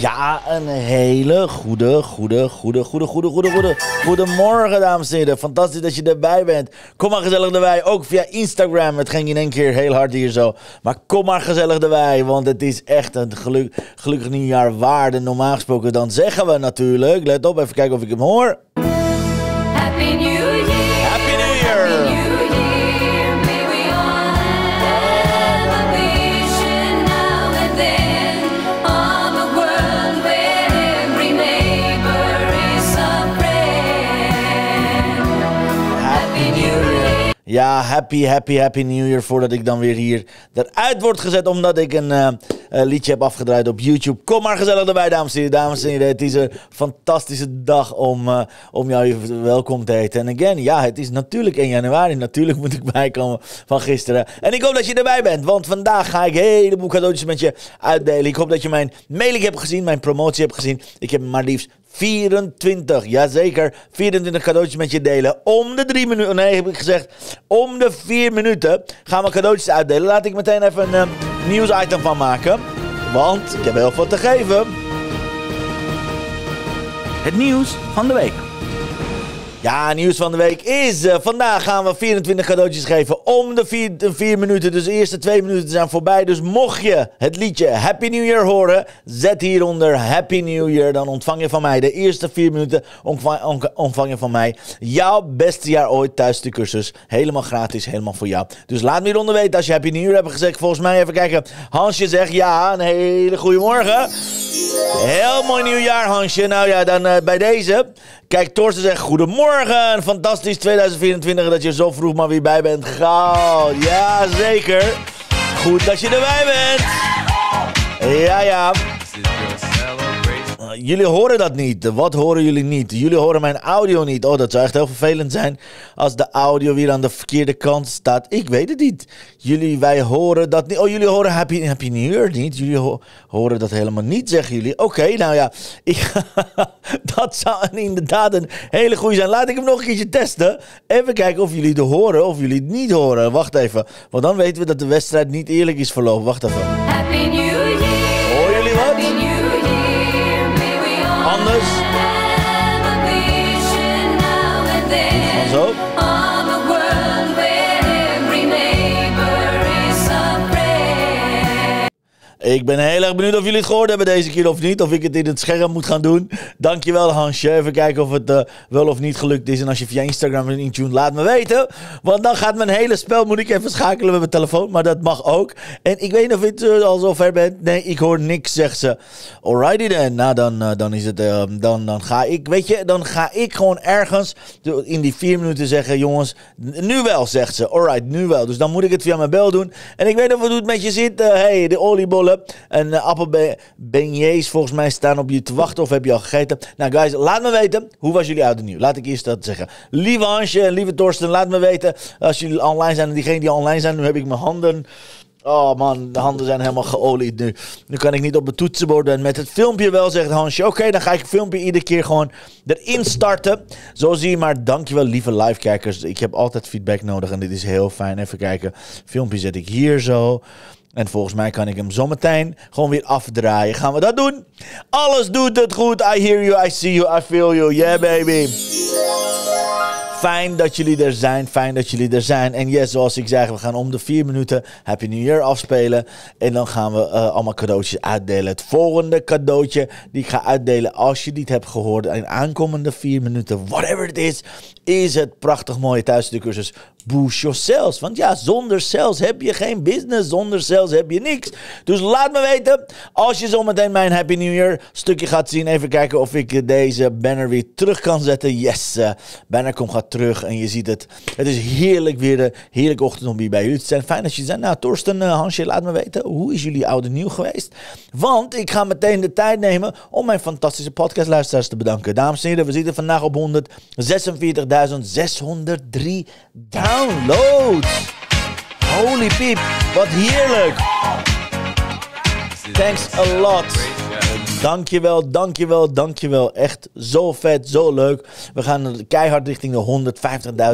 Ja, een hele goede, goede, goede, goede, goede, goede, goede. Goedemorgen, dames en heren. Fantastisch dat je erbij bent. Kom maar gezellig erbij. Ook via Instagram. Het ging in één keer heel hard hier zo. Maar kom maar gezellig erbij. Want het is echt een gelukkig nieuwjaar waarde. Normaal gesproken dan zeggen we natuurlijk. Let op, even kijken of ik hem hoor. Happy New Ja, happy, happy, happy new year voordat ik dan weer hier eruit word gezet omdat ik een eh, eh, liedje heb afgedraaid op YouTube. Kom maar gezellig erbij, dames en heren. Dames en heren, het is een fantastische dag om, eh, om jou hier welkom te heten. En again, ja, het is natuurlijk 1 januari. Natuurlijk moet ik bijkomen van gisteren. En ik hoop dat je erbij bent, want vandaag ga ik een heleboel cadeautjes met je uitdelen. Ik hoop dat je mijn mailing hebt gezien, mijn promotie hebt gezien. Ik heb maar liefst 24, jazeker. 24 cadeautjes met je delen. Om de 3 minuten, nee heb ik gezegd, om de 4 minuten gaan we cadeautjes uitdelen. Laat ik meteen even een ehm, nieuwsitem van maken. Want ik heb heel veel te geven. Het nieuws van de week. Ja, nieuws van de week is. Eh, vandaag gaan we 24 cadeautjes geven om de 4 minuten. Dus de eerste 2 minuten zijn voorbij. Dus mocht je het liedje Happy New Year horen, zet hieronder Happy New Year. Dan ontvang je van mij de eerste 4 minuten. Ontvang, je van mij jouw beste jaar ooit thuis de cursus. Helemaal gratis, helemaal voor jou. Dus laat me hieronder weten als je Happy New Year hebt gezegd. Volgens mij even kijken. Hansje zegt ja, een hele goede morgen. Heel mooi nieuwjaar, Hansje. Nou ja, dan eh, bij deze. Kijk, Torsten zegt goedemorgen. Fantastisch 2024 dat je zo vroeg maar weer bij bent. Gauw. Ja, zeker. Goed dat je erbij bent. Ja, ja jullie horen dat niet. Wat horen jullie niet? Jullie horen mijn audio niet. Oh, dat zou echt heel vervelend zijn als de audio weer aan de verkeerde kant staat. Ik weet het niet. Jullie, wij horen dat niet. Oh, jullie horen Happy, happy New Year niet. Jullie horen dat helemaal niet, zeggen jullie. Oké, nou ja. Ik, dat zou inderdaad een hele goede zijn. Laat ik hem nog een keertje testen. Even kijken of jullie het horen of jullie het niet horen. Wacht even. Want dan weten we dat de wedstrijd niet eerlijk is verlopen. Wacht even. Happy New us. Ik ben heel erg benieuwd of jullie het gehoord hebben deze keer of niet. Of ik het in het scherm moet gaan doen. Dankjewel Hansje. Even kijken of het eh, wel of niet gelukt is. En als je via Instagram bent intune, laat me weten. Want dan gaat mijn hele spel, moet ik even schakelen met mijn telefoon. Maar dat mag ook. En ik weet niet of je uh, eh, al zo ver bent. Nee, ik hoor niks, zegt ze. Alrighty then. Nou, dan, eh, dan is het, dan, dan ga ik, weet je, dan ga ik gewoon ergens in die vier minuten zeggen, jongens, nu wel, zegt ze. Alright, nu wel. Dus dan moet ik het via mijn bel doen. En ik weet of het met je zit. hey, de oliebollen en eh, appelbeignets volgens mij staan op je te wachten. Of heb je al gegeten? Nou guys, laat me weten. Hoe was jullie oud en nieuw? Laat ik eerst dat zeggen. Lieve Hansje en lieve Torsten, laat me weten. Als jullie online zijn en diegenen die online zijn. Nu heb ik mijn handen... Oh man, de handen zijn helemaal geolied nu. Nu kan ik niet op het toetsenbord en met het filmpje wel, zegt Hansje. Oké, dan ga ik het filmpje iedere keer gewoon erin starten. Zo zie je maar. Dankjewel lieve live kijkers. Ik heb altijd feedback nodig en dit is heel fijn. Even kijken. Filmpje zet ik hier zo. En volgens mij kan ik hem zometeen gewoon weer afdraaien. Gaan we dat doen? Alles doet het goed. I hear you, I see you, I feel you. Yeah, baby. Fijn dat jullie er zijn. Fijn dat jullie er zijn. En yes, zoals ik zei, we gaan om de vier minuten Happy New Year afspelen. En dan gaan we eh, allemaal cadeautjes uitdelen. Het volgende cadeautje die ik ga uitdelen, als je niet hebt gehoord, in aankomende vier minuten, whatever het is, is het prachtig mooie cursus boost your sales. Want ja, zonder sales heb je geen business. Zonder sales heb je niks. Dus laat me weten als je zometeen mijn Happy New Year stukje gaat zien. Even kijken of ik deze banner weer terug kan zetten. Yes, eh, banner komt gaat terug. En je ziet het. Het is heerlijk weer. Een eh, heerlijke ochtend om bij jullie te zijn. Fijn als je zijn. Nou, Torsten, eh, Hansje, laat me weten. Hoe is jullie oude nieuw geweest? Want ik ga meteen de tijd nemen om mijn fantastische podcastluisteraars te bedanken. Dames en heren, we zitten vandaag op 146.603 downloads. Holy piep, wat heerlijk. Thanks a lot. Dankjewel, dankjewel, dankjewel. Echt zo vet, zo leuk. We gaan keihard richting de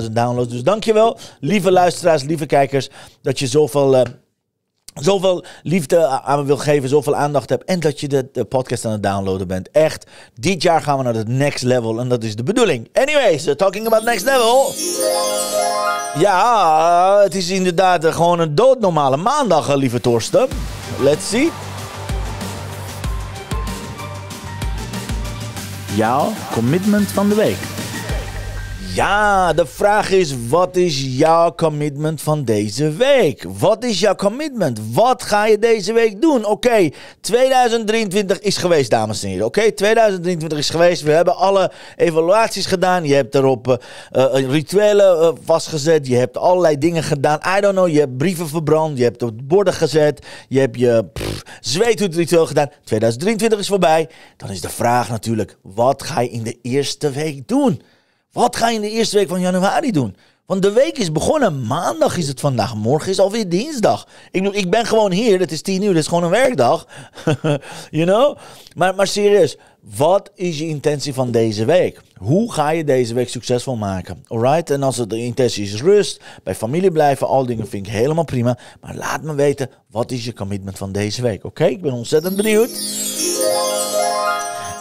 150.000 downloads. Dus dankjewel, lieve luisteraars, lieve kijkers, dat je zoveel... Eh, zoveel liefde aan me wil geven, zoveel aandacht hebt en dat je de, de, podcast aan het downloaden bent. Echt, dit jaar gaan we naar het next level en dat is de bedoeling. Anyways, eh, talking about next level. Ja, het is inderdaad gewoon een doodnormale maandag, eh, lieve Torsten. Let's see. Jouw commitment van de week. Ja, de vraag is: wat is jouw commitment van deze week? Wat is jouw commitment? Wat ga je deze week doen? Oké, 2023 is geweest, dames en heren. Oké, 2023 is geweest. We hebben alle evaluaties gedaan. Je hebt erop uh, rituelen eh, vastgezet. Je hebt allerlei dingen gedaan. I don't know. Je hebt brieven verbrand. Je hebt op borden gezet. Je hebt je zweethoedritueel gedaan. 2023 is voorbij. Dan is de vraag natuurlijk: wat ga je in de eerste week doen? Wat ga je in de eerste week van januari doen? Want de week is begonnen. Maandag is het vandaag. Morgen is alweer dinsdag. Ik ik ben gewoon hier. Het is tien uur. Het is gewoon een werkdag. you know? Maar, maar serieus. Wat is je intentie van deze week? Hoe ga je deze week succesvol maken? Alright? En als het de intentie is rust, bij familie blijven, al dingen vind ik helemaal prima. Maar laat me weten, wat is je commitment van deze week? Oké? Ik ben ontzettend benieuwd.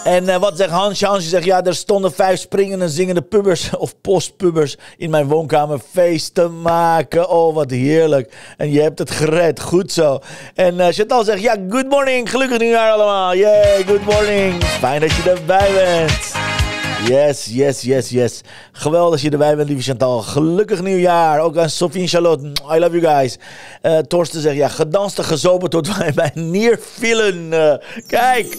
En eh, wat zegt Hans? Hans zegt, ja, er stonden vijf springende, zingende pubbers of postpubbers in mijn woonkamer feest te maken. Oh, wat heerlijk. En je hebt het gered. Goed zo. En uh, Chantal zegt, ja, good morning. Gelukkig nieuwjaar allemaal. Yay, good morning. Fijn dat je erbij bent. Yes, yes, yes, yes. Geweldig dat je erbij bent, lieve Chantal. Gelukkig nieuwjaar. Ook aan Sophie en Charlotte. I love you guys. Uh, Torsten zegt, ja, gedanst en gezopen tot wij bij neervillen. Eh, kijk.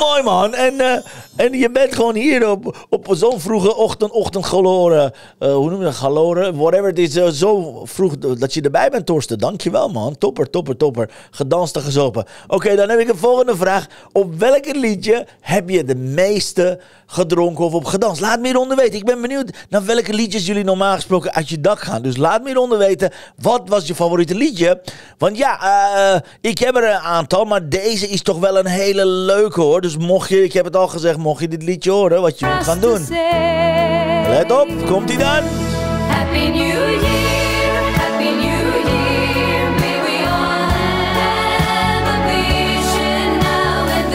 Mooi man. En... Eh, en je bent gewoon hier op, op zo'n vroege ochtend, ochtend Uh, eh, hoe noem je dat? Galoren, whatever. Het is eh, zo vroeg dat je erbij bent, Torsten. Dankjewel, man. Topper, topper, topper. Gedanst en gezopen. Oké, dan heb ik een volgende vraag. Op welk liedje heb je de meeste gedronken of op gedanst? Laat me hieronder weten. Ik ben benieuwd naar welke liedjes jullie normaal gesproken uit je dak gaan. Dus laat me onder weten. Wat was je favoriete liedje? Want ja, eh, ik heb er een aantal, maar deze is toch wel een hele leuke hoor. Dus mocht je, ik heb het al gezegd, mocht je dit liedje horen, wat je moet gaan doen. Let op, komt ie dan? Happy New Year, Happy New Year. May we all have now and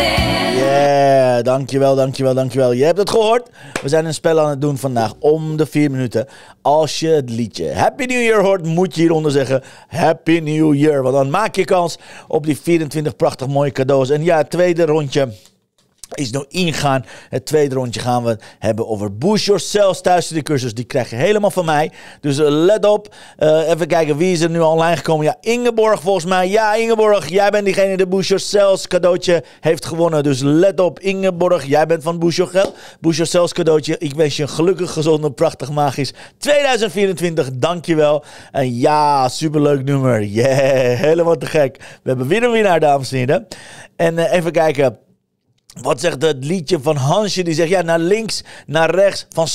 then. dankjewel, dankjewel, dankjewel. Je hebt het gehoord. We zijn een spel aan het doen vandaag om de vier minuten. Als je het liedje Happy New Year hoort, moet je hieronder zeggen Happy New Year. Want dan maak je kans op die 24 prachtig mooie cadeaus. En ja, tweede rondje is nou ingaan. Het tweede rondje gaan we hebben over Boost Yourself thuis. de cursus die krijg je helemaal van mij. Dus eh, let op. Eh, even kijken wie is er nu online gekomen. Ja, Ingeborg volgens mij. Ja, Ingeborg, jij bent diegene die de Boost Yourself cadeautje heeft gewonnen. Dus let op, Ingeborg, jij bent van Boost, Yourself. Boost Yourself cadeautje. Ik wens je een gelukkig, gezond, prachtig, magisch 2024. Dankjewel. En ja, superleuk nummer. Yeah, helemaal te gek. We hebben weer winnaar, dames en heren. En eh, even kijken. Wat zegt het liedje van Hansje? Die zegt ja, naar links, naar rechts. Van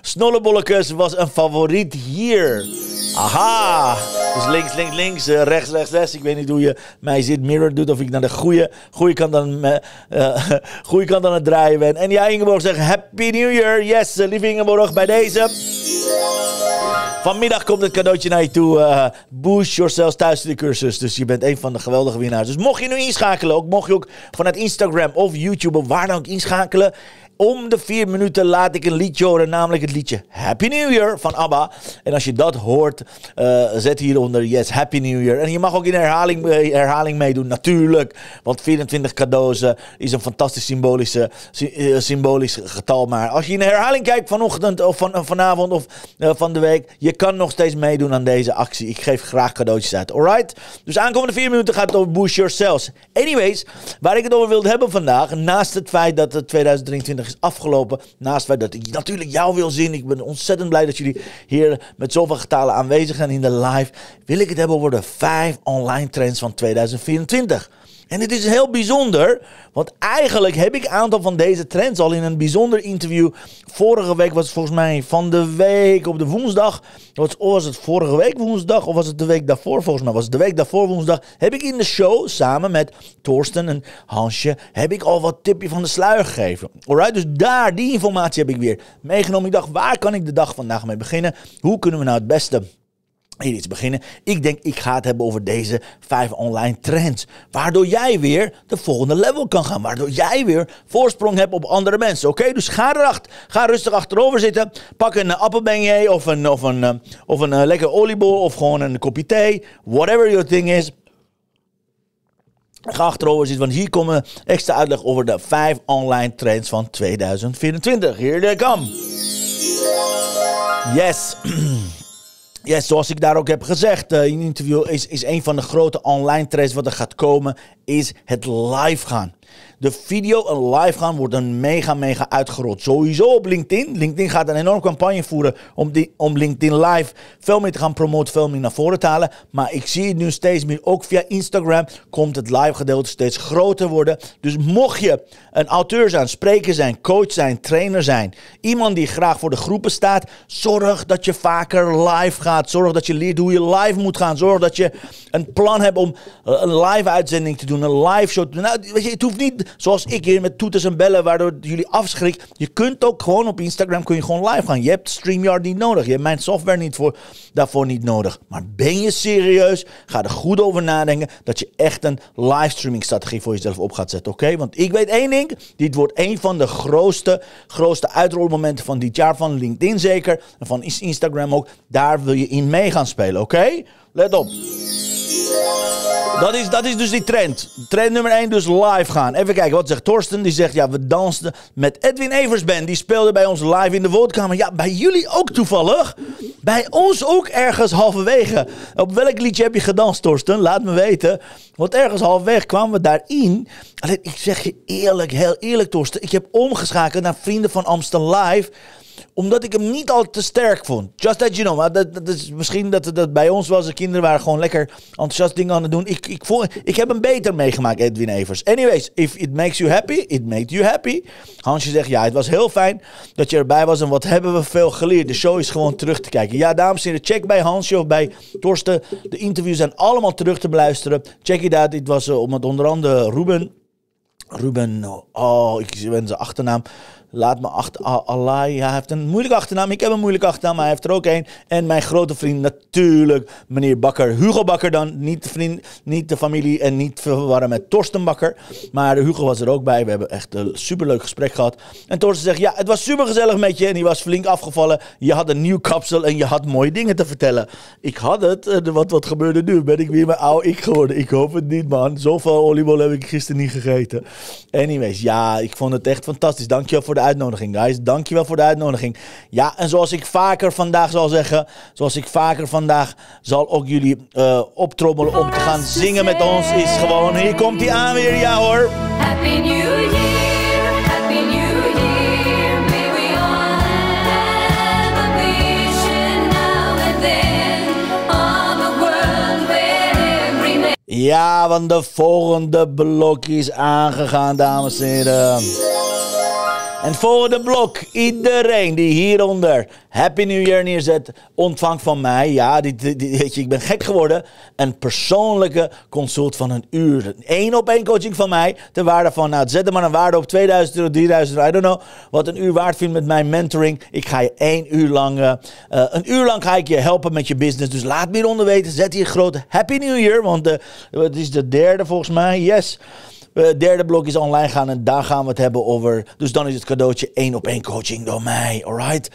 sn was een favoriet hier. Aha! Dus links, links, links, eh, rechts, rechts, rechts. Ik weet niet hoe je mij zit, mirror doet. Of ik naar de goede, goede, kant, aan, eh, eh, goede kant aan het draaien ben. En ja, Ingeborg zegt Happy New Year. Yes, lieve Ingeborg, bij deze. Vanmiddag komt het cadeautje naar je toe. Uh, boost yourself thuis de cursus. Dus je bent een van de geweldige winnaars. Dus mocht je nu inschakelen, ook mocht je ook vanuit Instagram of YouTube of waar dan ook inschakelen. Om de vier minuten laat ik een liedje horen, namelijk het liedje Happy New Year van ABBA. En als je dat hoort, eh, zet hieronder yes, Happy New Year. En je mag ook in herhaling, eh, herhaling meedoen, natuurlijk. Want 24 cadeaus eh, is een fantastisch symbolische, symbolisch getal. Maar als je in herhaling kijkt vanochtend of van, vanavond of van de week, je kan nog steeds meedoen aan deze actie. Ik geef graag cadeautjes uit, alright? Dus aankomende vier minuten gaat het over Boost Yourselves. Anyways, waar ik het over wilde hebben vandaag, naast het feit dat het 2023 is afgelopen. Naast wij dat ik natuurlijk jou wil zien. Ik ben ontzettend blij dat jullie hier met zoveel getalen aanwezig zijn in de live. Wil ik het hebben over de vijf online trends van 2024. En dit is heel bijzonder, want eigenlijk heb ik een aantal van deze trends al in een bijzonder interview. Vorige week was het volgens mij van de week op de woensdag. Was het vorige week woensdag of was het de week daarvoor? Volgens mij was het de week daarvoor woensdag. Heb ik in de show samen met Torsten en Hansje heb ik al wat tipje van de sluier gegeven. Alright, dus daar, die informatie heb ik weer meegenomen. Ik dacht, waar kan ik de dag vandaag mee beginnen? Hoe kunnen we nou het beste hier iets beginnen. Ik denk, ik ga het hebben over deze vijf online trends. Waardoor jij weer de volgende level kan gaan. Waardoor jij weer voorsprong hebt op andere mensen. Oké, dus ga erachter. Ga rustig achterover zitten. Pak een uh, of een, of een, eh, of een eh, lekker oliebol of gewoon een kopje thee. Whatever your thing is. Ga achterover zitten, want hier komen extra uitleg over de vijf online trends van 2024. Here they come. Yes. ja, zoals ik daar ook heb gezegd eh, in een interview, is, is een van de grote online trends wat er gaat komen, is het live gaan. De video en live gaan worden een mega, mega uitgerold. Sowieso op LinkedIn. LinkedIn gaat een enorme campagne voeren om, die, om LinkedIn Live veel meer te gaan promoten, veel meer naar voren te halen. Maar ik zie het nu steeds meer, ook via Instagram, komt het live gedeelte steeds groter worden. Dus mocht je een auteur zijn, spreker zijn, coach zijn, trainer zijn, iemand die graag voor de groepen staat, zorg dat je vaker live gaat. Zorg dat je leert hoe je live moet gaan. Zorg dat je een plan hebt om een live uitzending te doen, een live show te doen. Nou, weet je, het niet zoals ik hier met toeters en bellen, waardoor jullie afschrik. Je kunt ook gewoon op Instagram kun je gewoon live gaan. Je hebt StreamYard niet nodig. Je hebt mijn software niet voor, daarvoor niet nodig. Maar ben je serieus? Ga er goed over nadenken dat je echt een livestreaming strategie voor jezelf op gaat zetten. Oké? Want ik weet één ding. Dit wordt een van de grootste, grootste uitrolmomenten van dit jaar. Van LinkedIn zeker. En van Instagram ook. Daar wil je in mee gaan spelen. Oké? Let op. Dat is, dat is dus die trend. Trend nummer 1, dus live gaan. Even kijken, wat zegt Thorsten. Die zegt, ja, we dansten met Edwin Evers Band. Die speelde bij ons live in de woordkamer. Ja, bij jullie ook toevallig. Bij ons ook ergens halverwege. Op welk liedje heb je gedanst, Thorsten? Laat me weten. Want ergens halverwege kwamen we daarin. Alleen, ik zeg je eerlijk, heel eerlijk, Torsten. Ik heb omgeschakeld naar Vrienden van Amsterdam Live omdat ik hem niet al te sterk vond. Just that you know. Maar dat, is misschien dat het bij ons was. De kinderen waren gewoon lekker enthousiast dingen aan het doen. Ik, ik, ik heb hem beter meegemaakt, Edwin Evers. Anyways, if it makes you happy, it makes you happy. Hansje zegt, ja, het was heel fijn dat je erbij was. En wat hebben we veel geleerd. De show is gewoon terug te kijken. Ja, dames en heren, check bij Hansje of bij Torsten. De interviews zijn allemaal terug te beluisteren. Check it out. Dit was uh, het onder andere Ruben... Ruben, oh, ik wens zijn achternaam laat me achter. Allah, hij heeft een moeilijke achternaam. Ik heb een moeilijke achternaam, maar hij heeft er ook een. En mijn grote vriend, natuurlijk, meneer Bakker. Hugo Bakker dan. Niet de, vriend, niet de familie en niet verwarren met Torsten Bakker. Maar Hugo was er ook bij. We hebben echt een superleuk gesprek gehad. En Torsten zegt: Ja, het was supergezellig met je. En die was flink afgevallen. Je had een nieuw kapsel en je had mooie dingen te vertellen. Ik had het. Eh, wat, wat gebeurde nu? Ben ik weer mijn oude ik geworden? Ik hoop het niet, man. Zoveel oliebol heb ik gisteren niet gegeten. Anyways, ja, ik vond het echt fantastisch. Dankjewel voor de uitnodiging, guys. Dankjewel voor de uitnodiging. Ja, en zoals ik vaker vandaag zal zeggen, zoals ik vaker vandaag zal ook jullie uh, optrommelen om te gaan zingen met ons, is gewoon, hier komt hij aan weer, ja hoor. Happy New Year. Ja, want de volgende blok is aangegaan, dames en heren. En voor de blok, iedereen die hieronder Happy New Year neerzet, ontvangt van mij, ja, die, die, weet je, ik ben gek geworden, een persoonlijke consult van een uur. Een één op één coaching van mij, De waarde van, nou, zet er maar een waarde op 2000 euro, 3000 euro, I don't know, wat een uur waard vindt met mijn mentoring. Ik ga je één uur lang, eh, eh, een uur lang ga ik je helpen met je business. Dus laat me onder weten, zet hier groot Happy New Year, want eh, het is de derde volgens mij, yes. Eh, derde blok is online gaan en daar gaan we het hebben over. Dus dan is het cadeautje één op één coaching door mij, alright?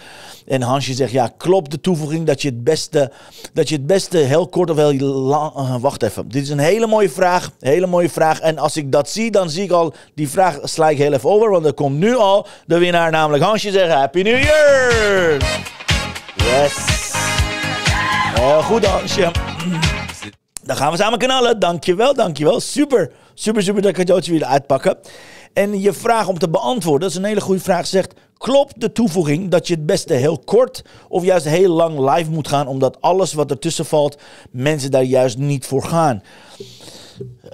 En Hansje zegt, ja, klopt de toevoeging dat je het beste, dat je het beste heel kort of heel lang... Eh, wacht even, dit is een hele mooie vraag, hele mooie vraag. En als ik dat zie, dan zie ik al, die vraag sla ik heel even over, want er komt nu al de winnaar, namelijk Hansje zeggen, Happy New Year! Yes! Eh, goed, Hansje. Dan gaan we samen knallen. Dankjewel, dankjewel. Super, super, super dat ooit willen uitpakken. En je vraag om te beantwoorden, dat is een hele goede vraag, zegt... Klopt de toevoeging dat je het beste heel kort of juist heel lang live moet gaan... omdat alles wat ertussen valt, mensen daar juist niet voor gaan?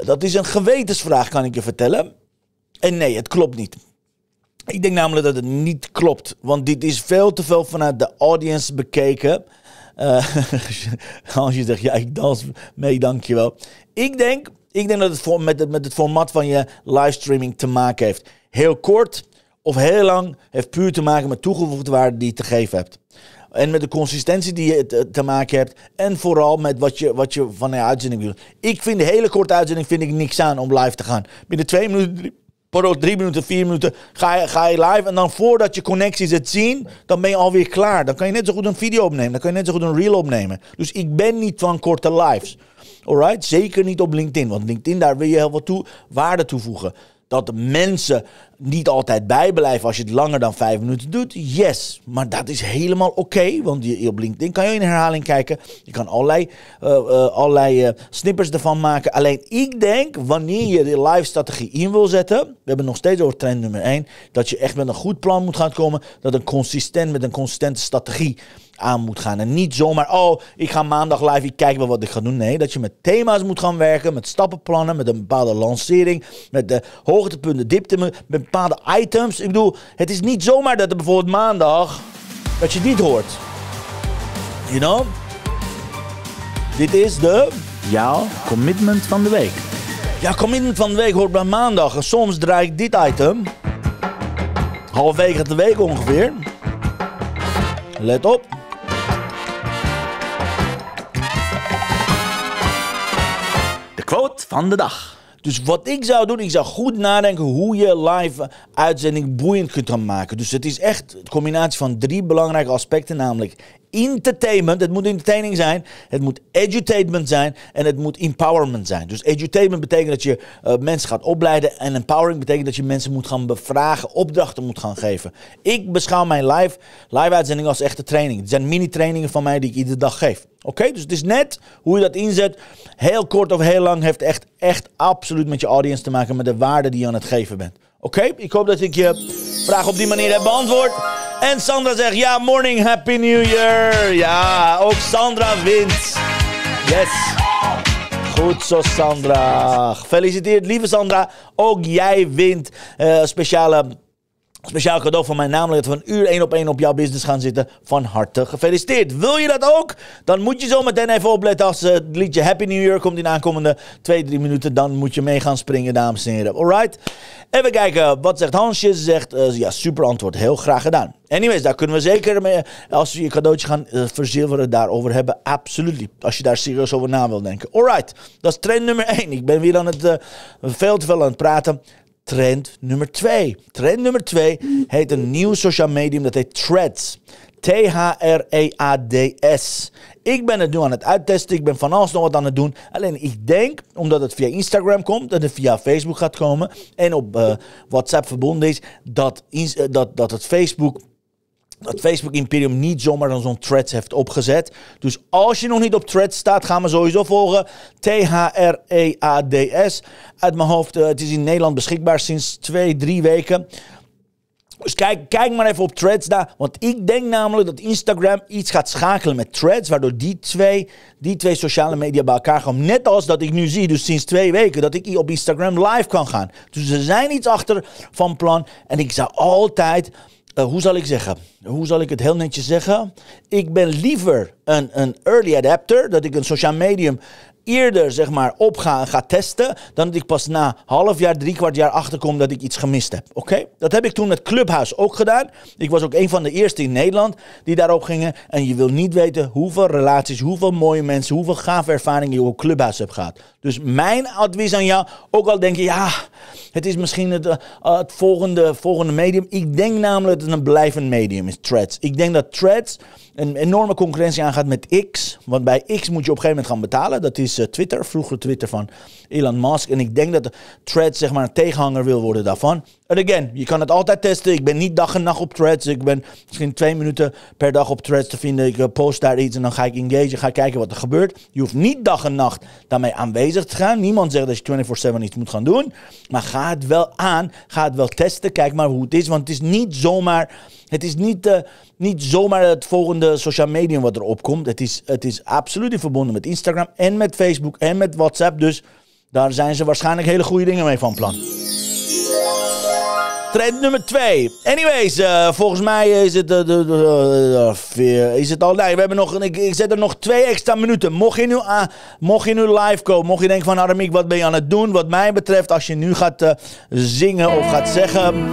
Dat is een gewetensvraag, kan ik je vertellen. En nee, het klopt niet. Ik denk namelijk dat het niet klopt. Want dit is veel te veel vanuit de audience bekeken. Eh, als je zegt, ja, ik dans mee, dankjewel. Ik denk, ik denk dat het met, het, met het format van je livestreaming te maken heeft. Heel kort of heel lang heeft puur te maken met toegevoegde waarde die je te geven hebt. En met de consistentie die je te maken hebt. En vooral met wat je, wat je van een uitzending wil. Ik vind de hele korte uitzending vind ik niks aan om live te gaan. Binnen twee minuten, drie, Pardon, drie minuten, vier minuten ga je, ga je live. En dan voordat je connecties het zien, dan ben je alweer klaar. Dan kan je net zo goed een video opnemen. Dan kan je net zo goed een reel opnemen. Dus ik ben niet van korte lives. Alright? Zeker niet op LinkedIn. Want LinkedIn, daar wil je heel wat toe, waarde toevoegen dat mensen niet altijd bijblijven als je het langer dan vijf minuten doet. Yes, maar dat is helemaal oké. want je, op LinkedIn kan je in herhaling kijken. Je kan allerlei, uh, allerlei eh, snippers ervan maken. Alleen ik denk, wanneer je de live strategie in wil zetten. We hebben nog steeds over trend nummer één. Dat je echt met een goed plan moet gaan komen. Dat een consistent, met een consistente strategie aan moet gaan. En niet zomaar, oh, ik ga maandag live, ik kijk wel wat ik ga doen. Nee, dat je met thema's moet gaan werken, met stappenplannen, met een bepaalde lancering, met de hoogtepunten, dieptepunten, met bepaalde items. Ik bedoel, het is niet zomaar dat er bijvoorbeeld maandag, dat je dit hoort. You know? Dit is de... Jouw commitment van de week. Ja, commitment van de week hoort bij maandag. En soms draai ik dit item. Halfwege de week ongeveer. Let op. van de dag. Dus wat ik zou doen, ik zou goed nadenken hoe je live uitzending boeiend kunt gaan maken. Dus het is echt een combinatie van drie belangrijke aspecten, namelijk entertainment, het moet entertaining zijn, het moet edutainment zijn en het moet empowerment zijn. Dus edutainment betekent dat je eh, mensen gaat opleiden en empowering betekent dat je mensen moet gaan bevragen, opdrachten moet gaan geven. Ik beschouw mijn live, live uitzending als echte training. Het zijn mini-trainingen van mij die ik iedere dag geef. Oké, dus het is net hoe je dat inzet. Heel kort of heel lang heeft echt, echt absoluut met je audience te maken, met de waarde die je aan het geven bent. Oké, ik hoop dat ik je vraag op die manier heb beantwoord. En Sandra zegt, ja, morning, happy new year. Ja, ook Sandra wint. Yes. Goed zo, Sandra. Gefeliciteerd, lieve Sandra. Ook jij wint. Eh, speciale speciaal cadeau van mij namelijk dat we een uur één op één op jouw business gaan zitten. Van harte gefeliciteerd. Wil je dat ook? Dan moet je zo meteen even opletten als eh, het liedje Happy New Year komt in de aankomende 2-3 minuten. Dan moet je mee gaan springen, dames en heren. Alright? Even kijken. Wat zegt Hansje? Ze zegt, eh, ja, super antwoord. Heel graag gedaan. Anyways, daar kunnen we zeker mee, als we je cadeautje gaan eh, verzilveren, daarover hebben. Absoluut. Als je daar serieus over na wil denken. Alright, dat is trend nummer 1. Ik ben weer aan het, veel te veel aan het praten trend nummer 2. Trend nummer 2 heet een nieuw social medium dat heet Threads. T-H-R-E-A-D-S. Ik ben het nu aan het uittesten. Ik ben van alles nog wat aan het doen. Alleen ik denk, omdat het via Instagram komt, dat het via Facebook gaat komen en op eh, WhatsApp verbonden is, dat, eh, dat, dat het Facebook dat Facebook Imperium niet zomaar dan zo'n threads heeft opgezet. Dus als je nog niet op threads staat, ga me sowieso volgen. T-H-R-E-A-D-S. Uit mijn hoofd, eh, het is in Nederland beschikbaar sinds twee, drie weken. Dus kijk, kijk maar even op threads daar. Want ik denk namelijk dat Instagram iets gaat schakelen met threads. Waardoor die twee, die twee sociale media bij elkaar gaan. Net als dat ik nu zie, dus sinds twee weken, dat ik hier op Instagram live kan gaan. Dus ze zijn iets achter van plan. En ik zou altijd eh, hoe zal ik zeggen? Hoe zal ik het heel netjes zeggen? Ik ben liever een, een early adapter, dat ik een sociaal medium eerder zeg maar, op ga en ga testen, dan dat ik pas na half jaar, drie kwart jaar achterkom dat ik iets gemist heb. Oké? Dat heb ik toen met Clubhuis ook gedaan. Ik was ook een van de eerste in Nederland die daarop gingen. En je wil niet weten hoeveel relaties, hoeveel mooie mensen, hoeveel gave ervaringen je op Clubhuis hebt gehad. Dus mijn advies aan jou, ook al denk je, ja, het is misschien eh, het, volgende, volgende medium. Ik denk namelijk dat het een blijvend medium is, threads. Ik denk dat threads een enorme concurrentie aangaat met X. Want bij X moet je op een gegeven moment gaan betalen. Dat is eh, Twitter, vroeger Twitter van Elon Musk. En ik denk dat de Threads zeg maar een tegenhanger wil worden daarvan. And again, je kan het altijd testen. Ik ben niet dag en nacht op Threads. Ik ben misschien twee minuten per dag op Threads te vinden. Ik eh, post daar iets en dan ga ik engage. Ga kijken wat er gebeurt. Je hoeft niet dag en nacht daarmee aanwezig te gaan. Niemand zegt dat je 24-7 iets moet gaan doen. Maar ga het wel aan. Ga het wel testen. Kijk maar hoe het is. Want het is niet zomaar het is niet, eh, niet zomaar het volgende social medium wat erop komt. Het is, het is absoluut verbonden met Instagram en met Facebook en met WhatsApp. Dus daar zijn ze waarschijnlijk hele goede dingen mee van plan. Trend nummer 2. Anyways, eh, volgens mij is het. Uh, is het al. Nee, we hebben nog. Ik, ik, zet er nog twee extra minuten. Mocht je, nu, uh, mocht je nu live komen, mocht je denken van Aramiek, wat ben je aan het doen? Wat mij betreft, als je nu gaat zingen of gaat zeggen.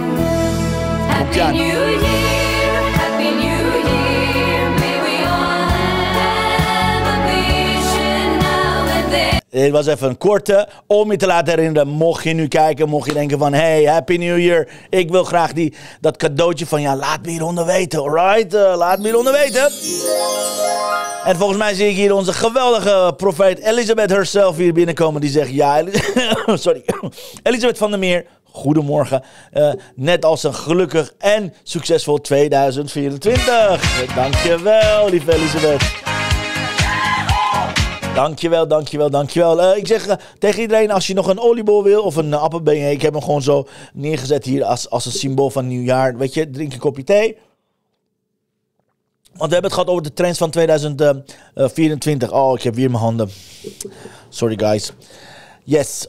Happy Dit was even een korte om je te laten herinneren. Mocht je nu kijken, mocht je denken van... Hey, Happy New Year. Ik wil graag die, dat cadeautje van... Ja, laat me hieronder weten, alright? Eh, laat me hieronder weten. En volgens mij zie ik hier onze geweldige profeet Elizabeth herself hier binnenkomen. Die zegt ja, sorry. Elizabeth van der Meer, goedemorgen. Eh, net als een gelukkig en succesvol 2024. Dankjewel, lieve Elisabeth. Dankjewel, dankjewel, dankjewel. Uh, ik zeg eh, tegen iedereen, als je nog een oliebol wil of een uh, Ik heb hem gewoon zo neergezet hier als, als een symbool van nieuwjaar. Weet je, drink een kopje thee. Want we hebben het gehad over de trends van 2024. Oh, ik heb weer mijn handen. Sorry, guys. Yes.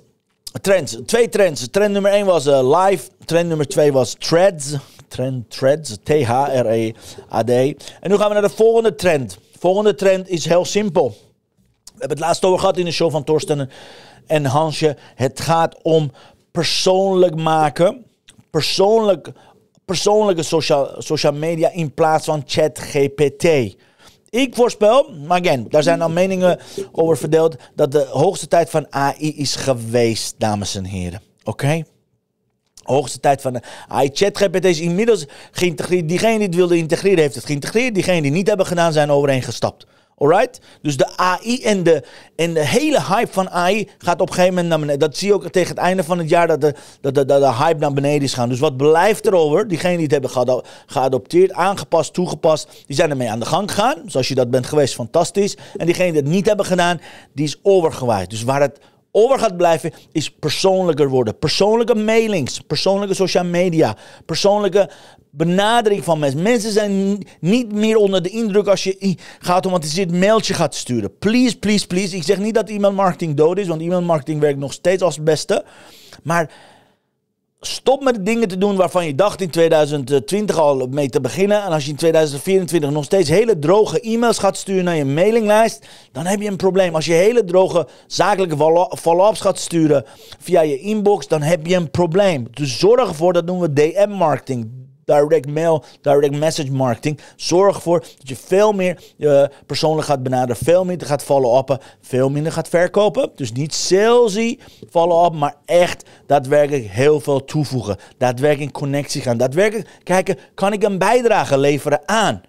Trends. Twee trends. Trend nummer 1 was live. Trend nummer 2 was threads. Trend threads. T-H-R-E-A-D. En nu gaan we naar de volgende trend. De volgende trend is heel simpel. We hebben het laatst over gehad in de show van Torsten en Hansje. Het gaat om persoonlijk maken. Persoonlijk, persoonlijke social, social media in plaats van ChatGPT. Ik voorspel, maar again, daar zijn al meningen over verdeeld, dat de hoogste tijd van AI is geweest, dames en heren. Oké? Hoogste tijd van AI. ChatGPT is inmiddels geïntegreerd. Diegene die het wilde integreren, heeft het geïntegreerd. Diegene die niet hebben gedaan, zijn overeen gestapt. Alright? Dus de AI en de, en de hele hype van AI gaat op een gegeven moment naar beneden. Dat zie je ook tegen het einde van het jaar dat de, dat de, dat de hype naar beneden is gaan. Dus wat blijft erover? Diegenen die het hebben geado geadopteerd, aangepast, toegepast, die zijn ermee aan de gang gegaan. Zoals je dat bent geweest, fantastisch. En diegenen die het niet hebben gedaan, die is overgewaaid. Dus waar het over gaat blijven, is persoonlijker worden. Persoonlijke mailings, persoonlijke social media, persoonlijke benadering van mensen. Mensen zijn niet meer onder de indruk als je gaat om wat dit mailtje gaat sturen. Please, please, please. Ik zeg niet dat e-mail marketing dood is, want e-mail marketing werkt nog steeds als het beste. Maar Stop met dingen te doen waarvan je dacht in 2020 al mee te beginnen. En als je in 2024 nog steeds hele droge e-mails gaat sturen naar je mailinglijst, dan heb je een probleem. Als je hele droge zakelijke follow-ups gaat sturen via je inbox, dan heb je een probleem. Dus zorg ervoor, dat noemen we DM-marketing direct mail, direct message marketing. Zorg ervoor dat je veel meer uh, eh, persoonlijk gaat benaderen, veel minder gaat follow-uppen, veel minder gaat verkopen. Dus niet salesy follow-up, maar echt daadwerkelijk heel veel toevoegen. Daadwerkelijk in connectie gaan. Daadwerkelijk kijken, kan ik een bijdrage leveren aan?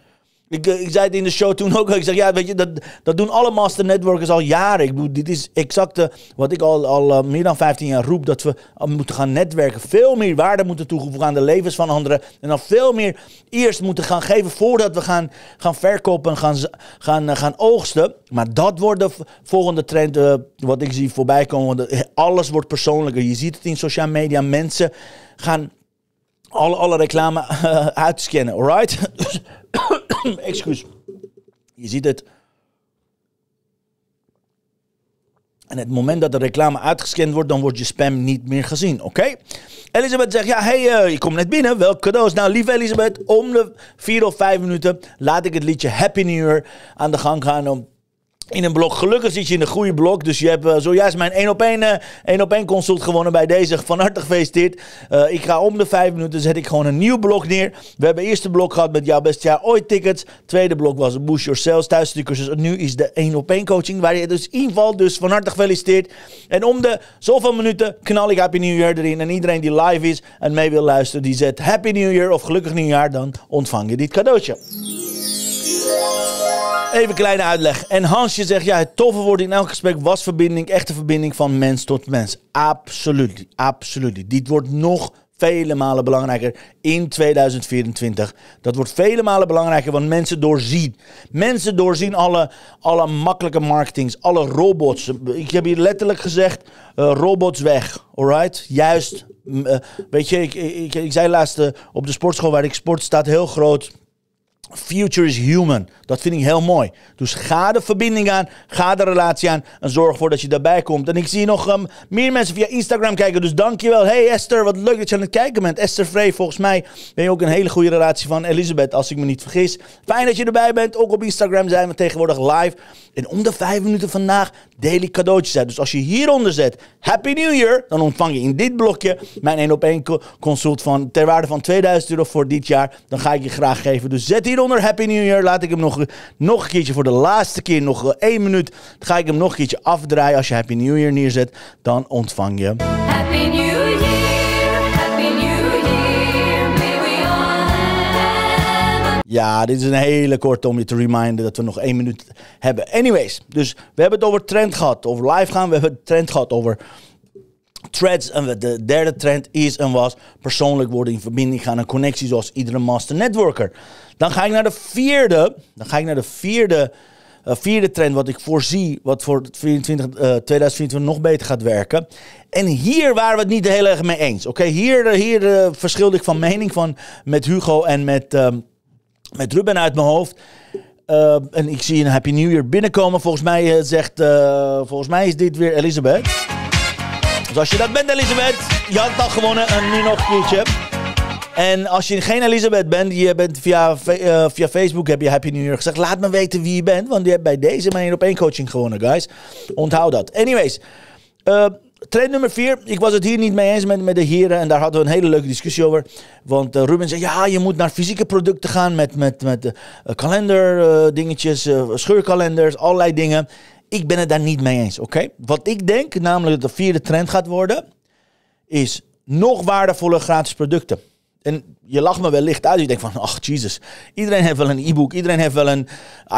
Ik, eh, ik zei het in de show toen ook. Ik zeg, ja, weet je, dat, dat doen alle master networkers al jaren. Ik bedoel, dit is exact wat ik al, al eh, meer dan 15 jaar roep. Dat we eh, moeten gaan netwerken. Veel meer waarde moeten toevoegen aan de levens van anderen. En dan veel meer eerst moeten gaan geven voordat we gaan, gaan verkopen en gaan, gaan, gaan oogsten. Maar dat wordt de volgende trend wat ik zie voorbij komen. alles wordt persoonlijker. Je ziet het in sociale media. Mensen gaan alle, alle reclame uh, scannen, alright? Excuus. Je ziet het. En het moment dat de reclame uitgescand wordt, dan wordt je spam niet meer gezien, oké? Elisabeth zegt, ja, hey, eh, je komt net binnen, welk cadeaus? Nou, lieve Elisabeth, om de vier of vijf minuten laat ik het liedje Happy New Year aan de gang gaan om in een blok. Gelukkig zit je in een goede blok. Dus je hebt eh, zojuist mijn 1 op 1, uh, 1 op 1 consult gewonnen bij deze. Van harte gefeliciteerd. Uh, ik ga om de 5 minuten zet ik gewoon een nieuw blok neer. We hebben eerste blok gehad met jouw beste jaar ooit tickets. Tweede blok was Boost Your Sales thuisstukkers. En nu is de 1 op 1 coaching waar je dus invalt. Dus van harte gefeliciteerd. En om de zoveel minuten knal ik Happy New Year erin. En iedereen die live is en mee wil luisteren die zet Happy New Year of gelukkig nieuwjaar. Dan ontvang je dit cadeautje. Even kleine uitleg. En Hansje zegt, ja, het toffe woord in elk gesprek was verbinding, echte verbinding van mens tot mens. Absoluut, absoluut. Dit wordt nog vele malen belangrijker in 2024. Dat wordt vele malen belangrijker, want mensen doorzien. Mensen doorzien alle, alle makkelijke marketings, alle robots. Ik heb hier letterlijk gezegd, eh, robots weg, alright? Juist. Eh, weet je, ik, ik, ik, zei laatst eh, op de sportschool waar ik sport, staat heel groot Future is human. Dat vind ik heel mooi. Dus ga de verbinding aan, ga de relatie aan en zorg ervoor dat je daarbij komt. En ik zie nog ehm, meer mensen via Instagram kijken, dus dankjewel. Hey Esther, wat leuk dat je aan het kijken bent. Esther Frey, volgens mij ben je ook een hele goede relatie van Elisabeth, als ik me niet vergis. Fijn dat je erbij bent. Ook op Instagram zijn we tegenwoordig live. En om de vijf minuten vandaag daily cadeautjes uit. Dus als je hieronder zet Happy New Year, dan ontvang je in dit blokje mijn 1 op 1 consult van ter waarde van 2000 euro voor dit jaar. Dan ga ik je graag geven. Dus zet hieronder Happy New Year. Laat ik hem nog, nog een keertje voor de laatste keer, nog eh, één minuut. Dan ga ik hem nog een keertje afdraaien. Als je Happy New Year neerzet, dan ontvang je. Happy Ja, dit is een hele korte om je te reminden dat we nog één minuut hebben. Anyways, dus we hebben het over trend gehad, over live gaan. We hebben het trend gehad over threads. En de derde trend is en was persoonlijk worden, in verbinding gaan een connectie zoals iedere master networker. Dan ga ik naar de vierde, dan ga ik naar de vierde, eh, vierde trend wat ik voorzie, wat voor 24, uh, 2024 nog beter gaat werken. En hier waren we het niet heel erg mee eens. Oké, hier, eh, hier uh, verschilde ik van mening van, met Hugo en met... Ehm, met Ruben uit mijn hoofd. Eh, en ik zie een Happy New Year binnenkomen. Volgens mij eh, zegt, eh, volgens mij is dit weer Elisabeth. Dus als je dat bent, Elisabeth, je had het al gewonnen en nu nog een keertje. En als je geen Elisabeth bent, je bent via, via Facebook heb je Happy New Year gezegd. Laat me weten wie je bent, want je hebt bij deze mijn op één coaching gewonnen, guys. Onthoud dat. Anyways, Trend nummer vier. Ik was het hier niet mee eens met, met de heren. En daar hadden we een hele leuke discussie over. Want eh, Ruben zei, ja, je moet naar fysieke producten gaan. Met, met, met eh, kalender eh, dingetjes, scheurkalenders, allerlei dingen. Ik ben het daar niet mee eens, oké? Wat ik denk, namelijk dat de vierde trend gaat worden... is nog waardevolle gratis producten. En je lacht me wellicht uit. Je denkt van, ach, Jesus. Iedereen heeft wel een e-book. Iedereen heeft wel een,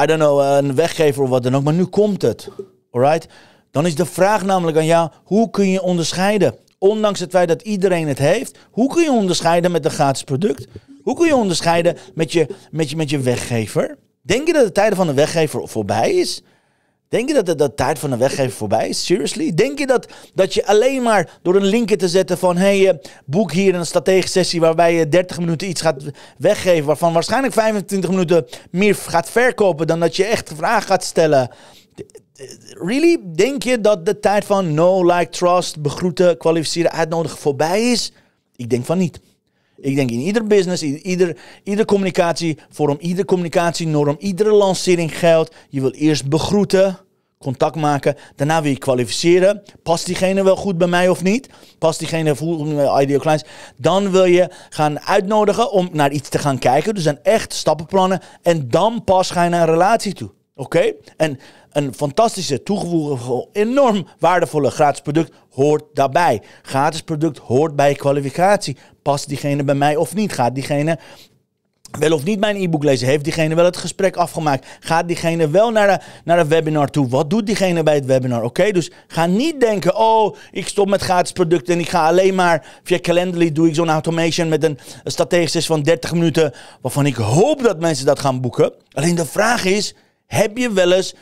I don't know, een weggever of wat dan ook. Maar nu komt het. Alright? Dan is de vraag namelijk aan jou, hoe kun je onderscheiden? Ondanks het feit dat iedereen het heeft, hoe kun je onderscheiden met een gratis product? Hoe kun je onderscheiden met je, met je, met je weggever? Denk je dat de tijd van de weggever voorbij is? Denk je dat de, dat tijd van de weggever voorbij is? Seriously? Denk je dat, dat je alleen maar door een linker te zetten van... hé, hey, eh, boek hier een strategische sessie waarbij je 30 minuten iets gaat weggeven... waarvan waarschijnlijk 25 minuten meer gaat verkopen dan dat je echt vragen gaat stellen really? Denk je dat de tijd van no, like, trust, begroeten, kwalificeren, uitnodigen voorbij is? Ik denk van niet. Ik denk in ieder business, ieder, ieder communicatievorm, ieder communicatienorm, iedere lancering geldt. Je wil eerst begroeten, contact maken, daarna wil je kwalificeren. Past diegene wel goed bij mij of niet? Past diegene voor eh, ideal clients? Dan wil je gaan uitnodigen om naar iets te gaan kijken. Dus zijn echt stappenplannen. En dan pas ga je naar een relatie toe. Oké? En een fantastische toegevoegde, enorm waardevolle gratis product hoort daarbij. Gratis product hoort bij kwalificatie. Past diegene bij mij of niet? Gaat diegene wel of niet mijn e-book lezen? Heeft diegene wel het gesprek afgemaakt? Gaat diegene wel naar de, naar de webinar toe? Wat doet diegene bij het webinar? Oké, dus ga niet denken, oh, ik stop met gratis producten en ik ga alleen maar via Calendly doe ik zo'n automation met een, een strategisch van 30 minuten, waarvan ik hoop dat mensen dat gaan boeken. Alleen de vraag is, heb je wel eens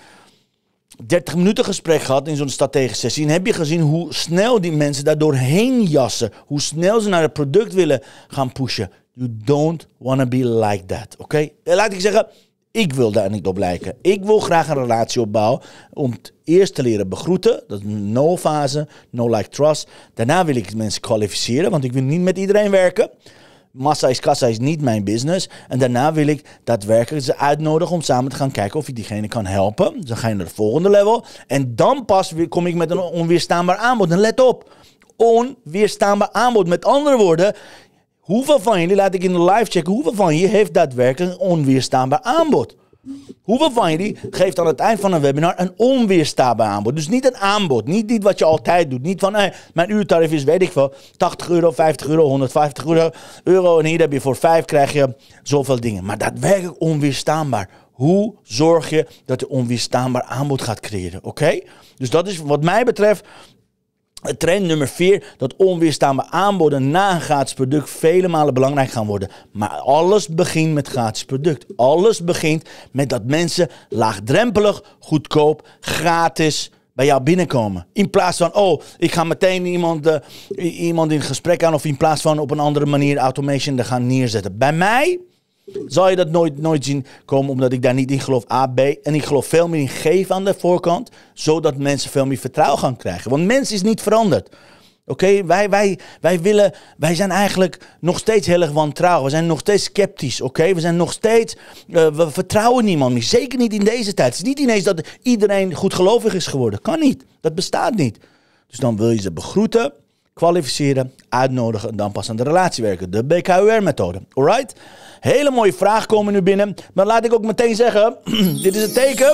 30 minuten gesprek gehad in zo'n strategische sessie. En heb je gezien hoe snel die mensen daar doorheen jassen. Hoe snel ze naar het product willen gaan pushen. You don't wanna be like that. Oké? Eh, laat ik zeggen, ik wil daar niet op lijken. Ik wil graag een relatie opbouwen. Om het eerst te leren begroeten. Dat is no-fase, no-like trust. Daarna wil ik mensen kwalificeren, want ik wil niet met iedereen werken massa is kassa is niet mijn business. En daarna wil ik daadwerkelijk ze uitnodigen om samen te gaan kijken of je diegene kan helpen. dan ga je naar het volgende level. En dan pas kom ik met een onweerstaanbaar aanbod. En let op, onweerstaanbaar aanbod. Met andere woorden, hoeveel van jullie, laat ik in de live checken, hoeveel van je heeft daadwerkelijk een onweerstaanbaar aanbod? Hoeveel van jullie geeft aan het eind van een webinar een onweerstaanbaar aanbod? Dus niet een aanbod, niet dit wat je altijd doet. Niet van, hey, mijn uurtarief is, weet ik wel 80 euro, 50 euro, 150 euro, En hier heb je voor 5 krijg je zoveel dingen. Maar daadwerkelijk onweerstaanbaar. Hoe zorg je dat je onweerstaanbaar aanbod gaat creëren? Oké? Dus dat is wat mij betreft Trend nummer 4, dat onweerstaanbaar aanboden na een gratis product vele malen belangrijk gaan worden. Maar alles begint met gratis product. Alles begint met dat mensen laagdrempelig, goedkoop, gratis bij jou binnenkomen. In plaats van, oh, ik ga meteen iemand, eh, iemand in gesprek aan of in plaats van op een andere manier automation er gaan neerzetten. Bij mij zal je dat nooit, nooit zien komen, omdat ik daar niet in geloof. A, B. En ik geloof veel meer in geven aan de voorkant, zodat mensen veel meer vertrouwen gaan krijgen. Want mens is niet veranderd. Oké, wij, wij, wij, willen, wij zijn eigenlijk nog steeds heel erg wantrouwig. We zijn nog steeds sceptisch, oké? We zijn nog steeds, eh, we vertrouwen niemand meer. Zeker niet in deze tijd. Het is niet ineens dat iedereen goedgelovig is geworden. Kan niet. Dat bestaat niet. Dus dan wil je ze begroeten, kwalificeren, uitnodigen en dan pas aan de relatie werken. De BKUR-methode, alright? Hele mooie vragen komen nu binnen. Maar laat ik ook meteen zeggen, dit is het teken.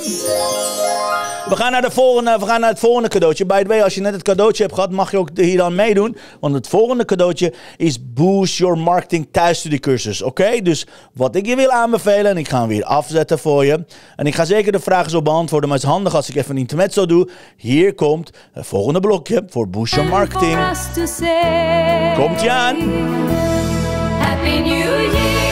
We gaan, naar de volgende, we gaan naar het volgende cadeautje. By the way, als je net het cadeautje hebt gehad, mag je ook hier dan meedoen. Want het volgende cadeautje is Boost Your Marketing thuisstudiecursus. Oké, dus wat ik je wil aanbevelen, en ik ga hem weer afzetten voor je. En ik ga zeker de vragen zo beantwoorden, maar het is handig als ik even een zo doe. Hier komt het volgende blokje voor Boost Your Marketing. Komt-ie aan. Happy New Year.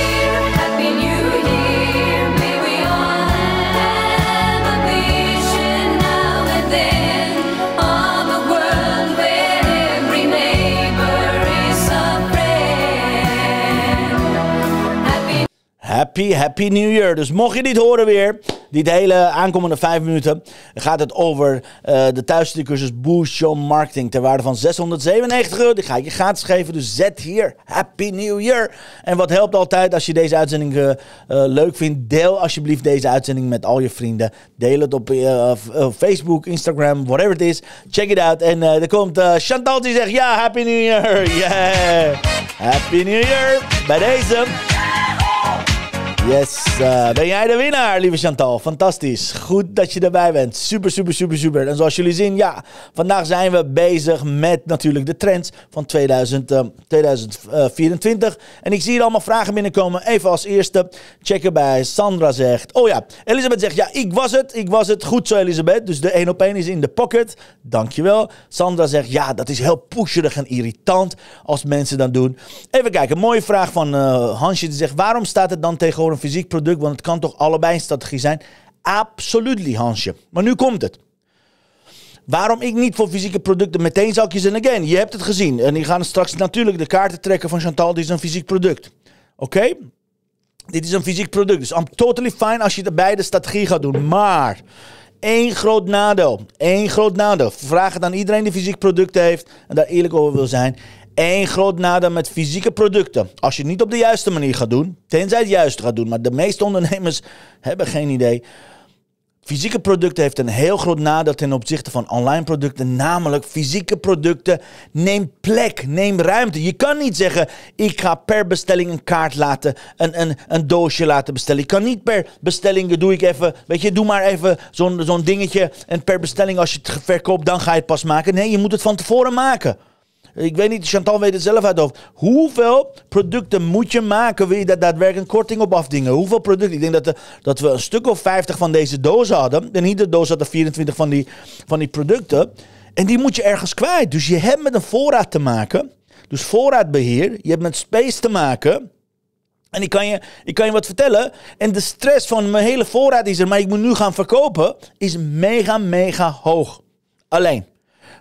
Happy, happy new year. Dus mocht je niet horen weer, dit hele aankomende vijf minuten, gaat het over eh, de thuisstudiecursus Boost Your Marketing ter waarde van 697 euro. Die ga ik je gratis geven, dus zet hier. Happy new year. En wat helpt altijd als je deze uitzending eh, eh, leuk vindt, deel alsjeblieft deze uitzending met al je vrienden. Deel het op Facebook, Instagram, whatever it is. Check it out. En er komt Chantal die zegt, ja, happy new year. Yeah. Happy new year. Bij deze. Yes, eh, ben jij de winnaar, lieve Chantal? Fantastisch. Goed dat je erbij bent. Super, super, super, super. En zoals jullie zien, ja, vandaag zijn we bezig met natuurlijk de trends van 2000, 2024. Eh, en ik zie hier allemaal vragen binnenkomen. Even als eerste checken bij Sandra zegt. Oh ja, Elisabeth zegt, ja, ik was het. Ik was het. Goed zo, Elisabeth. Dus de 1 op 1 is in de pocket. Dankjewel. Sandra zegt, ja, dat is heel pusherig en irritant als mensen dat doen. Even kijken, mooie vraag van uh, Hansje. Die zegt, waarom staat het dan tegenwoordig fysiek product, want het kan toch allebei een strategie zijn? Absoluut, Hansje. Maar nu komt het. Waarom ik niet voor fysieke producten meteen zou kiezen? Again, je hebt het gezien. En die gaan straks natuurlijk de kaarten trekken van Chantal. Dit is een fysiek product. Oké? Dit is een fysiek product. Dus I'm totally fine als je de beide strategie gaat doen. Maar één groot nadeel. Één groot nadeel. Vraag het aan iedereen die fysiek producten heeft en daar eerlijk over wil zijn één groot nadeel met fysieke producten. Als je het niet op de juiste manier gaat doen, tenzij het juist gaat doen, maar de meeste ondernemers hebben geen idee. Fysieke producten heeft een heel groot nadeel ten opzichte van online producten. Namelijk, fysieke producten neem plek, neem ruimte. Je kan niet zeggen, ik ga per bestelling een kaart laten, een, een, een doosje laten bestellen. Ik kan niet per bestelling, doe ik even, weet je, doe maar even zo'n zo'n dingetje. En per bestelling, als je het verkoopt, dan ga je het pas maken. Nee, je moet het van tevoren maken. Ik weet niet, Chantal weet het zelf uit hoofd. Hoeveel producten moet je maken? Wil je daar daadwerkelijk korting op afdingen? Hoeveel producten? Ik denk dat, eh, dat we een stuk of 50 van deze dozen hadden. En iedere doos had er 24 van die, van die producten. En die moet je ergens kwijt. Dus je hebt met een voorraad te maken. Dus voorraadbeheer. Je hebt met space te maken. En ik kan, je, ik kan je wat vertellen. En de stress van mijn hele voorraad is er, maar ik moet nu gaan verkopen, is mega, mega hoog. Alleen,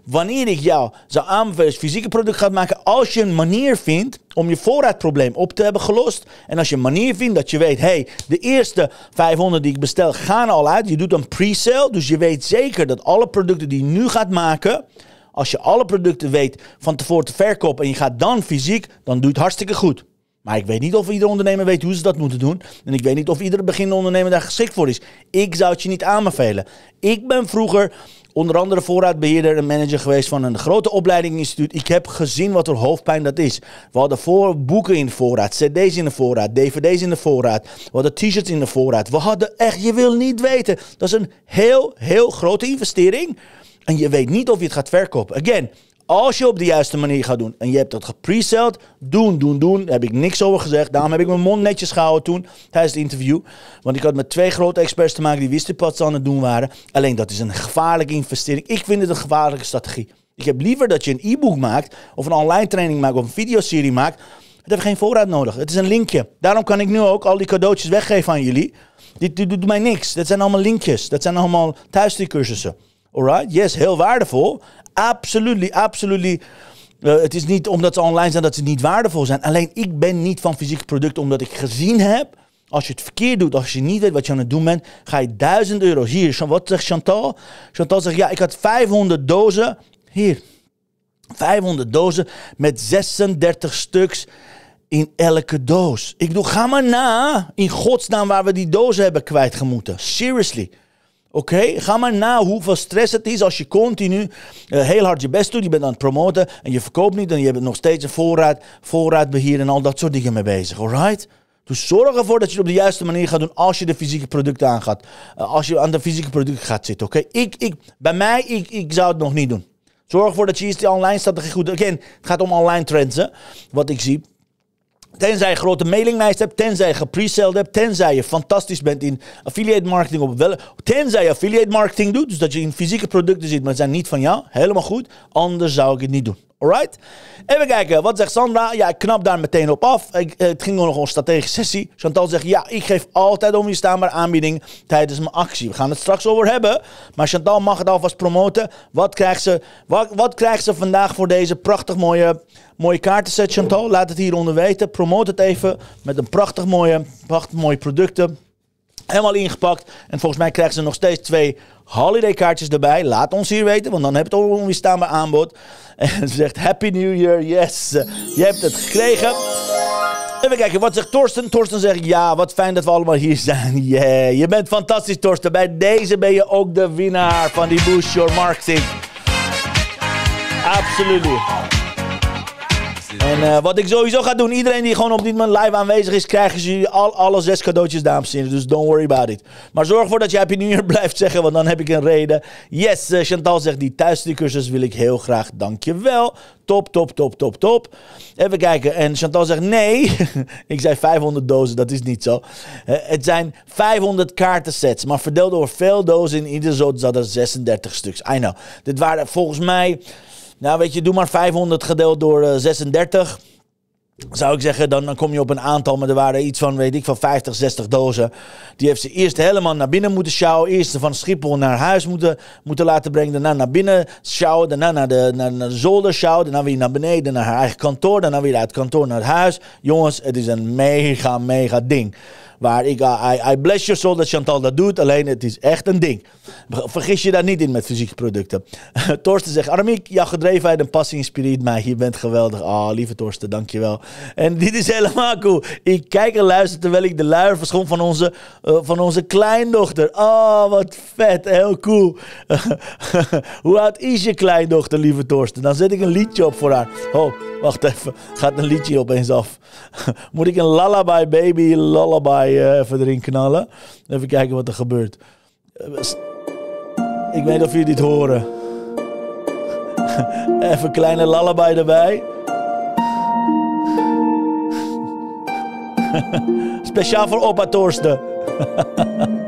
wanneer ik jou zou aanbevelen fysieke product gaat maken, als je een manier vindt om je voorraadprobleem op te hebben gelost. En als je een manier vindt dat je weet, hey, de eerste 500 die ik bestel gaan al uit. Je doet een pre-sale, dus je weet zeker dat alle producten die je nu gaat maken, als je alle producten weet van tevoren te verkopen en je gaat dan fysiek, dan doe het hartstikke goed. Maar ik weet niet of ieder ondernemer weet hoe ze dat moeten doen. En ik weet niet of ieder beginnende ondernemer daar geschikt voor is. Ik zou het je niet aanbevelen. Ik ben vroeger onder andere voorraadbeheerder en manager geweest van een grote opleidinginstituut. Ik heb gezien wat er hoofdpijn dat is. We hadden voor boeken in de voorraad, cd's in de voorraad, dvd's in de voorraad. We hadden t-shirts in de voorraad. We hadden echt, je wil niet weten. Dat is een heel, heel grote investering. En je weet niet of je het gaat verkopen. Again, als je op de juiste manier gaat doen en je hebt dat gepreseld, doen, doen, doen. Daar heb ik niks over gezegd. Daarom heb ik mijn mond netjes gehouden toen tijdens het interview. Want ik had met twee grote experts te maken die wisten wat ze aan het doen waren. Alleen dat is een gevaarlijke investering. Ik vind het een gevaarlijke strategie. Ik heb liever dat je een e-book maakt of een online training maakt of een videoserie maakt. Het heeft geen voorraad nodig. Het is een linkje. Daarom kan ik nu ook al die cadeautjes weggeven aan jullie. Dit, doet mij niks. Dat zijn allemaal linkjes. Dat zijn allemaal thuisstuurcursussen. cursussen Alright? Yes, heel waardevol. absoluut, absoluut. Eh, het is niet omdat ze online zijn dat ze niet waardevol zijn. Alleen ik ben niet van fysieke producten omdat ik gezien heb. Als je het verkeerd doet, als je niet weet wat je aan het doen bent, ga je 1000 euro. Hier, wat zegt Chantal? Chantal zegt, ja, ik had 500 dozen. Hier, 500 dozen met 36 stuks in elke doos. Ik doe, ga maar na in godsnaam waar we die dozen hebben kwijtgemoeten. Seriously. Oké, ga maar na hoeveel stress het is als je continu eh, heel hard je best doet. Je bent aan het promoten en je verkoopt niet. En je hebt nog steeds een voorraad, voorraadbeheer en al dat soort dingen mee bezig. Alright? Dus zorg ervoor dat je het op de juiste manier gaat doen als je de fysieke producten aangaat. Uh, als je aan de fysieke producten gaat zitten. Oké, ik, ik, bij mij, ik, ik zou het nog niet doen. Zorg ervoor dat je eerst die online strategie goed... Again, het gaat om online trends, hè, wat ik zie. Tenzij je grote mailinglijst hebt, tenzij je gepreseld hebt, tenzij je fantastisch bent in affiliate marketing op wel, tenzij je affiliate marketing doet, dus dat je in fysieke producten zit, maar het zijn niet van jou, helemaal goed. Anders zou ik het niet doen. Alright? Even kijken, wat zegt Sandra? Ja, ik knap daar meteen op af. Ik, eh, het ging nog om strategische sessie. Chantal zegt, ja, ik geef altijd onweerstaanbare aanbieding tijdens mijn actie. We gaan het straks over hebben, maar Chantal mag het alvast promoten. Wat krijgt ze, wat, wat krijgt ze vandaag voor deze prachtig mooie, mooie kaartenset, Chantal? Laat het hieronder weten. Promote het even met een prachtig mooie, prachtig mooie producten. Helemaal ingepakt. En volgens mij krijgen ze nog steeds twee kaartjes erbij. Laat ons hier weten, want dan heb je het bij aanbod. En ze zegt Happy New Year, yes, eh, je hebt het gekregen. Even kijken, wat zegt Torsten? Torsten zegt, ja, wat fijn dat we allemaal hier zijn. Yeah, je bent fantastisch, Torsten. Bij deze ben je ook de winnaar van die Boost Your Marketing. Absoluut. En eh, wat ik sowieso ga doen, iedereen die gewoon op dit moment live aanwezig is, krijgen jullie al, alle zes cadeautjes, dames en heren. Dus don't worry about it. Maar zorg ervoor dat je Happy New Year blijft zeggen, want dan heb ik een reden. Yes, eh, Chantal zegt, die thuisstudiecursus wil ik heel graag. Dankjewel. Top, top, top, top, top. Even kijken. En Chantal zegt, nee. ik zei 500 dozen, dat is niet zo. Eh, het zijn 500 kaartensets, maar verdeeld over veel dozen. In ieder zot zat er 36 stuks. I know. Dit waren volgens mij... Nou, weet je, doe maar 500 gedeeld door 36. Eh, Zou ik zeggen, dan, dan kom je op een aantal. Maar er waren iets van, weet ik, van 50, 60 dozen. Die heeft ze eerst helemaal naar binnen moeten sjouwen. Eerst van Schiphol naar huis moeten, moeten laten brengen. Daarna naar binnen sjouwen. Daarna naar de, naar, naar de zolder sjouwen. Daarna weer naar beneden, naar haar eigen kantoor. Daarna weer uit het kantoor naar het huis. Jongens, het is een mega, mega ding. Waar ik, eh, I, I bless your soul dat Chantal dat doet. Alleen het is echt een ding. Vergis je daar niet in met fysieke producten. Torsten zegt, Aramiek, je gedrevenheid en passie inspireert mij. Je bent geweldig. Ah, oh, lieve Torsten, dankjewel. En dit is helemaal cool. Ik kijk en luister terwijl ik de luier verschon van onze, eh, van onze kleindochter. Oh, wat vet. Heel cool. Hoe oud is je kleindochter, lieve Torsten? Dan zet ik een liedje op voor haar. Oh, wacht even. Gaat een liedje opeens af. Moet ik een lullaby baby lullaby eh, even erin knallen. Even kijken wat er gebeurt. Eh, ik weet of jullie dit horen. Even een kleine lullaby erbij. Speciaal voor Opa Torsten.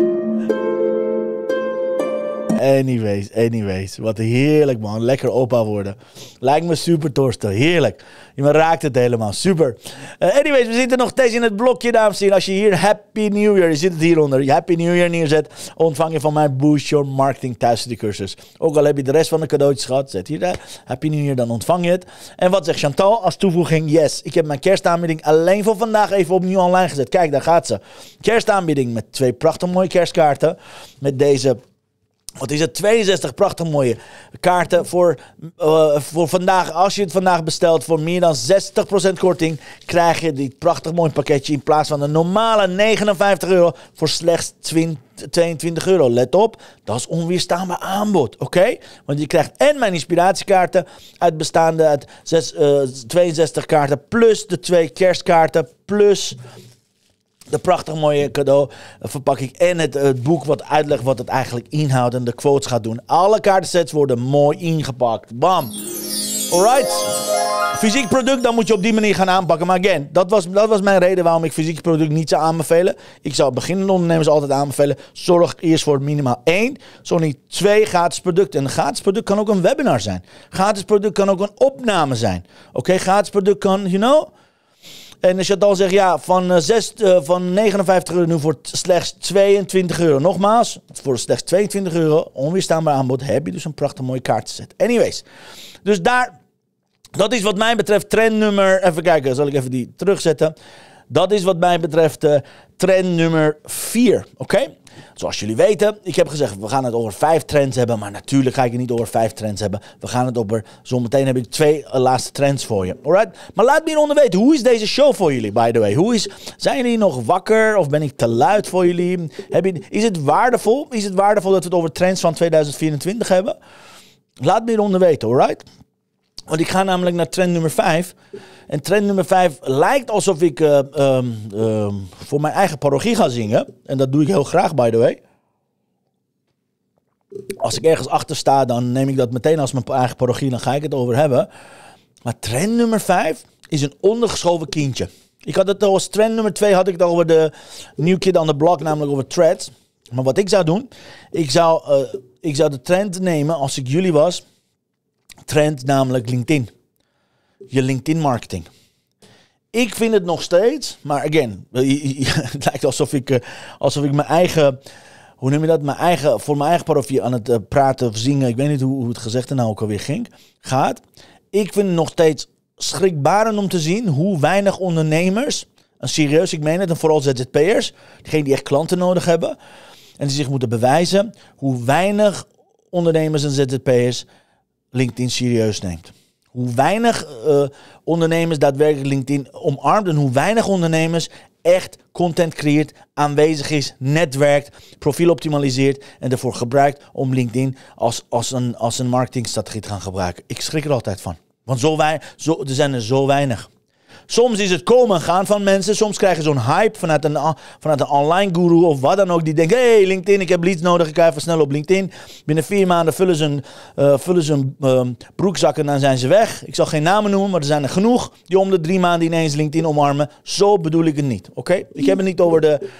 Anyways, anyways. Wat heerlijk, man. Lekker opa worden. Lijkt me super torsten. Heerlijk. Je raakt het helemaal. Super. Eh, anyways, we zitten nog steeds in het blokje, dames en heren. Als je hier Happy New Year, je zit het hieronder, je Happy New Year neerzet, ontvang je van mij Boost Your Marketing cursus. Ook al heb je de rest van de cadeautjes gehad, zet hier daar. Happy New Year, dan ontvang je het. En wat zegt Chantal als toevoeging? Yes, ik heb mijn kerstaanbieding alleen voor vandaag even opnieuw online gezet. Kijk, daar gaat ze. Kerstaanbieding met twee prachtig mooie kerstkaarten. Met deze wat is het? 62 prachtig mooie kaarten voor, eh, voor vandaag. Als je het vandaag bestelt voor meer dan 60% korting, krijg je dit prachtig mooi pakketje in plaats van de normale 59 euro voor slechts 22 euro. Let op, dat is onweerstaanbaar aanbod, oké? Want je krijgt en mijn inspiratiekaarten uit bestaande 62 eh, kaarten, plus de twee kerstkaarten, plus de prachtig mooie cadeau eh, ik. en het, het, boek wat uitlegt wat het eigenlijk inhoudt en de quotes gaat doen. Alle kaartensets worden mooi ingepakt. Bam. Alright. Fysiek product, dan moet je op die manier gaan aanpakken. Maar again, dat was, dat was mijn reden waarom ik fysiek product niet zou aanbevelen. Ik zou beginnende ondernemers altijd aanbevelen. Zorg eerst voor minimaal één, zo niet twee gratis producten. En een gratis product kan ook een webinar zijn. Gratis product kan ook een opname zijn. Oké, gratis product kan, you know en als je dan zegt, ja, van, 6, eh, eh, van 59 euro nu voor slechts 22 euro. Nogmaals, voor slechts 22 euro, onweerstaanbaar aanbod, heb je dus een prachtig mooie kaart te zetten. Anyways, dus daar, dat is wat mij betreft trendnummer even kijken, zal ik even die terugzetten. Dat is wat mij betreft uh, trend nummer 4. Oké? Zoals jullie weten, ik heb gezegd, we gaan het over vijf trends hebben. Maar natuurlijk ga ik het niet over vijf trends hebben. We gaan het over, zometeen heb ik twee eh, laatste trends voor je. Alright? Maar laat me hieronder weten, hoe is deze show voor jullie, by the way? Hoe is, zijn jullie nog wakker of ben ik te luid voor jullie? Heb is het waardevol? Is het waardevol dat we het over trends van 2024 hebben? Laat me hieronder weten, alright? Want ik ga namelijk naar trend nummer 5. En trend nummer 5 lijkt alsof ik eh, ehm, ehm, voor mijn eigen parochie ga zingen. En dat doe ik heel graag, by the way. Als ik ergens achter sta, dan neem ik dat meteen als mijn eigen parochie. Dan ga ik het over hebben. Maar trend nummer 5 is een ondergeschoven kindje. Ik had het als trend nummer 2 had ik over de New Kid on the Block, namelijk over threads. Maar wat ik zou doen, ik zou, eh, ik zou de trend nemen als ik jullie was trend, namelijk LinkedIn. Je LinkedIn marketing. Ik vind het nog steeds, maar again, het lijkt alsof ik, eh, alsof ik mijn eigen, hoe noem je dat, mijn eigen, voor mijn eigen parochie aan het eh, praten of zingen, ik weet niet hoe, hoe het gezegd nou ook alweer ging, gaat. Ik vind het nog steeds schrikbarend om te zien hoe weinig ondernemers, en serieus, ik meen het, en vooral ZZP'ers, diegenen die echt klanten nodig hebben en die zich moeten bewijzen, hoe weinig ondernemers en ZZP'ers LinkedIn serieus neemt. Hoe weinig eh, ondernemers daadwerkelijk LinkedIn omarmt en hoe weinig ondernemers echt content creëert, aanwezig is, netwerkt, profiel optimaliseert en ervoor gebruikt om LinkedIn als, als, een, als een marketingstrategie te gaan gebruiken. Ik schrik er altijd van. Want zo wij, zo, er zijn er zo weinig. Soms is het komen en gaan van mensen. Soms krijgen ze zo'n hype vanuit een, vanuit een online guru of wat dan ook. Die denkt, hey LinkedIn, ik heb leads nodig. Ik ga even snel op LinkedIn. Binnen vier maanden vullen ze hun, uh, eh, vullen ze hun uh, ehm, broekzak en dan zijn ze weg. Ik zal geen namen noemen, maar er zijn er genoeg die om de drie maanden ineens LinkedIn omarmen. Zo bedoel ik het niet, oké? Ik heb het niet over de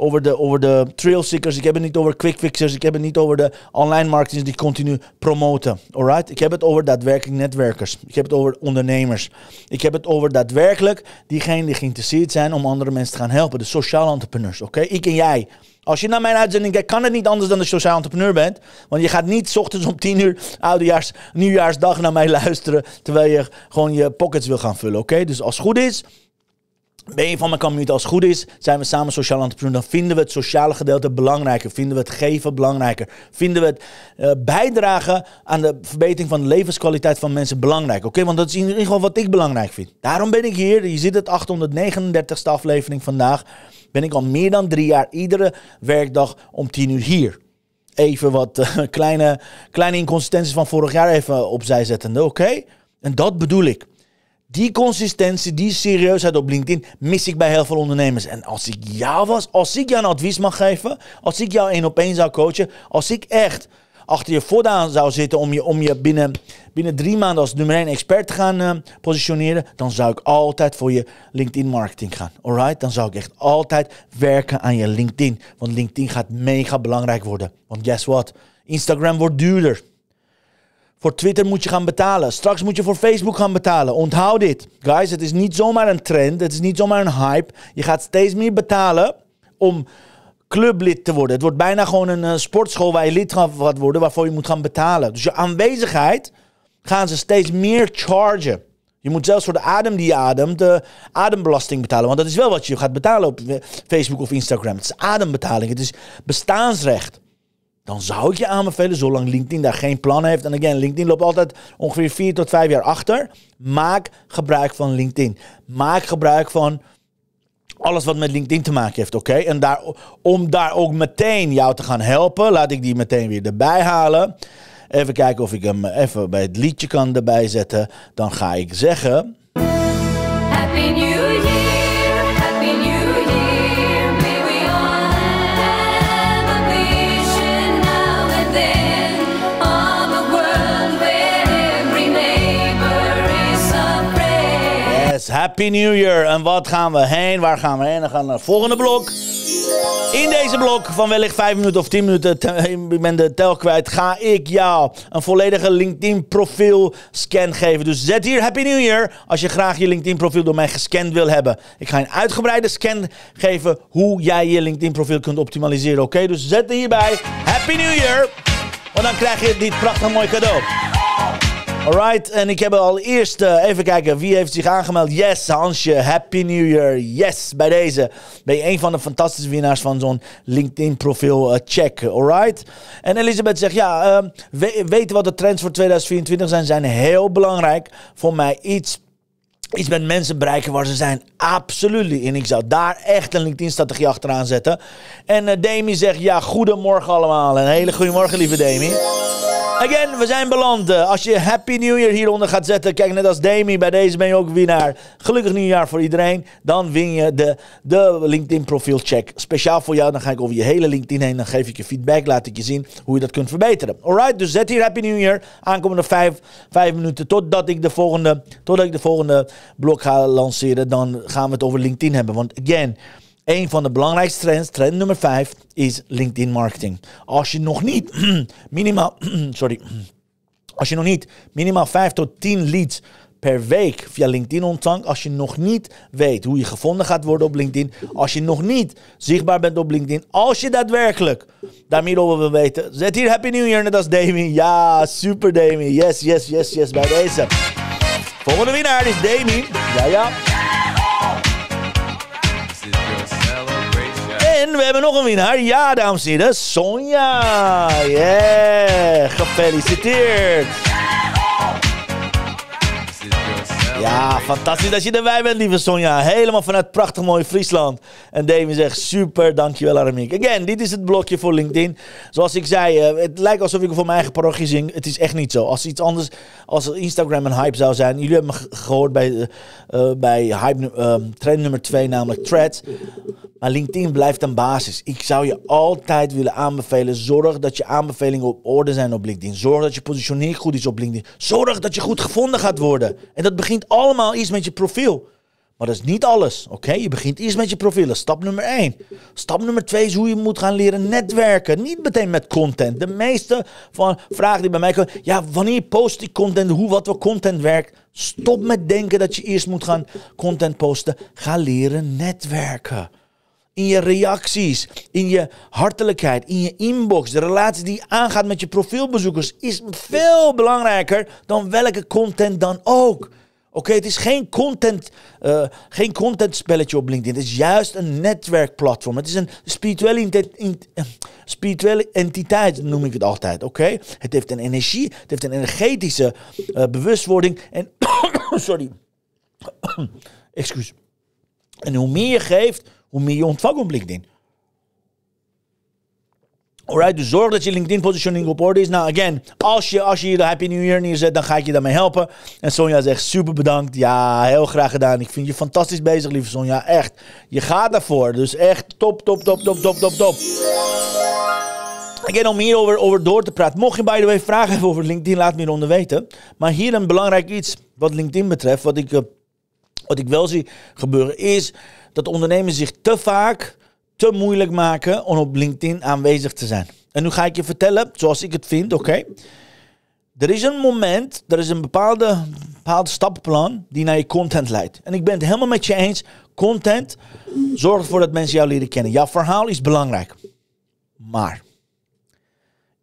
over de, over de trail seekers. Ik heb het niet over quick fixers. Ik heb het niet over de online marketing die continu promoten. Alright? Ik heb het over daadwerkelijk netwerkers. Ik heb het over ondernemers. Ik heb het over daadwerkelijk diegenen die geïnteresseerd zijn om andere mensen te gaan helpen. De sociale entrepreneurs. Oké? Ik en jij. Als je naar mijn uitzending kijkt, kan het niet anders dan dat je sociaal entrepreneur bent. Want je gaat niet ochtends om 10 uur, oudejaars, nieuwjaarsdag naar mij luisteren. Terwijl je gewoon je pockets wil gaan vullen. Oké? Dus als het goed is, ben je van mijn community als het goed is, zijn we samen sociaal entrepreneur. Dan vinden we het sociale gedeelte belangrijker. Vinden we het geven belangrijker. Vinden we het eh, bijdragen aan de verbetering van de levenskwaliteit van mensen belangrijk. Oké, want dat is in ieder geval wat ik belangrijk vind. Daarom ben ik hier. Je ziet het 839ste aflevering vandaag. Ben ik al meer dan drie jaar iedere werkdag om tien uur hier. Even wat eh, kleine, kleine inconsistenties van vorig jaar even opzij zettende, oké? En dat bedoel ik die consistentie, die serieusheid op LinkedIn mis ik bij heel veel ondernemers. En als ik jou was, als ik jou een advies mag geven, als ik jou één op één zou coachen, als ik echt achter je voordaan zou zitten om je, om je binnen, binnen drie maanden als nummer één expert te gaan eh, positioneren, dan zou ik altijd voor je LinkedIn marketing gaan. Alright? Dan zou ik echt altijd werken aan je LinkedIn. Want LinkedIn gaat mega belangrijk worden. Want guess what? Instagram wordt duurder. Voor Twitter moet je gaan betalen. Straks moet je voor Facebook gaan betalen. Onthoud dit. Guys, het is niet zomaar een trend. Het is niet zomaar een hype. Je gaat steeds meer betalen om clublid te worden. Het wordt bijna gewoon een eh, sportschool waar je lid gaat worden, waarvoor je moet gaan betalen. Dus je aanwezigheid gaan ze steeds meer chargen. Je moet zelfs voor de adem die je ademt, de adembelasting betalen. Want dat is wel wat je gaat betalen op Facebook of Instagram. Het is adembetaling, het is bestaansrecht dan zou ik je aanbevelen, zolang LinkedIn daar geen plan heeft. En again, LinkedIn loopt altijd ongeveer 4 tot vijf jaar achter. Maak gebruik van LinkedIn. Maak gebruik van alles wat met LinkedIn te maken heeft, oké? En daar, om daar ook meteen jou te gaan helpen, laat ik die meteen weer erbij halen. Even kijken of ik hem even bij het liedje kan erbij zetten. Dan ga ik zeggen. Happy New Year! Happy New Year. En wat gaan we heen? Waar gaan we heen? Dan gaan we naar het volgende blok. In deze blok van wellicht 5 minuten of 10 minuten, ik ben de tel kwijt, ga ik jou een volledige LinkedIn profiel scan geven. Dus zet hier Happy New Year als je graag je LinkedIn profiel door mij gescand wil hebben. Ik ga een uitgebreide scan geven hoe jij je LinkedIn profiel kunt optimaliseren. Oké, dus zet er hierbij Happy New Year. Want dan krijg je dit prachtig mooi cadeau. Alright, en ik heb al eerst eh, even kijken wie heeft zich aangemeld. Yes, Hansje, Happy New Year. Yes, bij deze ben je een van de fantastische winnaars van zo'n LinkedIn profiel eh, check. Alright? En Elisabeth zegt, ja, uh, weten wat de trends voor 2024 zijn, zijn heel belangrijk. Voor mij iets iets met mensen bereiken waar ze zijn. Absoluut. En ik zou daar echt een LinkedIn-strategie achteraan zetten. En uh, Demi zegt, ja, goedemorgen allemaal. Een hele goedemorgen, lieve Demi. Again, we zijn beland. Eh, als je Happy New Year hieronder gaat zetten, kijk net als Demi, bij deze ben je ook winnaar. Gelukkig nieuwjaar voor iedereen. Dan win je de, de LinkedIn profielcheck. Speciaal voor jou, dan ga ik over je hele LinkedIn heen. Dan geef ik je feedback, laat ik je zien hoe je dat kunt verbeteren. Alright, dus zet hier Happy New Year. Aankomende vijf, vijf minuten totdat ik de volgende, totdat ik de volgende blog ga lanceren, dan gaan we het over LinkedIn hebben. Want again, een van de belangrijkste trends, trend nummer 5, is LinkedIn marketing. Als je nog niet minimaal, sorry, als je nog niet minimaal 5 tot 10 leads per week via LinkedIn ontvangt. Als je nog niet weet hoe je gevonden gaat worden op LinkedIn. Als je nog niet zichtbaar bent op LinkedIn. Als je daadwerkelijk daarmee wil weten. Zet hier Happy New Year net als Damien. Ja, super Damien. Yes, yes, yes, yes. Bij deze. Volgende winnaar is Demi. Ja, ja. En we hebben nog een winnaar. Ja, dames en heren. Sonja. Yeah. Gefeliciteerd. Ja, fantastisch dat je erbij bent, lieve Sonja. Helemaal vanuit prachtig mooi Friesland. En Damien zegt, super, dankjewel Aramiek. Again, dit is het blokje voor LinkedIn. Zoals ik zei, eh, het lijkt alsof ik voor mijn eigen parochie zing. Het is echt niet zo. Als iets anders, als Instagram een hype zou zijn. Jullie hebben me gehoord bij, eh, eh, bij hype, uh, trend nummer 2, namelijk Threads. Maar LinkedIn blijft een basis. Ik zou je altijd willen aanbevelen, zorg dat je aanbevelingen op orde zijn op LinkedIn. Zorg dat je positionering goed is op LinkedIn. Zorg dat je goed gevonden gaat worden. En dat begint allemaal iets met je profiel. Maar dat is niet alles, oké? Je begint eerst met je profielen. Stap nummer 1. Stap nummer 2 is hoe je moet gaan leren netwerken. Niet meteen met content. De meeste van vragen die bij mij komen... Ja, wanneer post ik content? Hoe, wat voor content werkt? Stop met denken dat je eerst moet gaan content posten. Ga leren netwerken. In je reacties, in je hartelijkheid, in je inbox. De relatie die je aangaat met je profielbezoekers... is veel belangrijker dan welke content dan ook. Oké, het is geen content, eh, geen content spelletje op LinkedIn. Het is juist een netwerkplatform. Het is een spirituele, in, eh, spirituele entiteit, noem ik het altijd. Oké, het heeft een energie, het heeft een energetische eh, bewustwording. En sorry, excuus. En hoe meer je geeft, hoe meer je ontvangt op LinkedIn. Alright, dus zorg dat je LinkedIn positioning op orde is. Nou, again, als je, als je de Happy New Year neerzet, dan ga ik je daarmee helpen. En Sonja zegt super bedankt. Ja, heel graag gedaan. Ik vind je fantastisch bezig, lieve Sonja. Echt. Je gaat daarvoor. Dus echt top, top, top, top, top, top, top. Again, om hierover over door te praten. Mocht je, by the way, vragen hebben over LinkedIn, laat me hieronder weten. Maar hier een belangrijk iets wat LinkedIn betreft, wat ik, eh, wat ik wel zie gebeuren, is dat ondernemers zich te vaak te moeilijk maken om op LinkedIn aanwezig te zijn. En nu ga ik je vertellen, zoals ik het vind, oké. Er is een moment, er is een bepaalde, bepaald stappenplan die naar je content leidt. En ik ben het helemaal met je eens. Content zorgt ervoor dat mensen jou leren kennen. Jouw verhaal is belangrijk. Maar,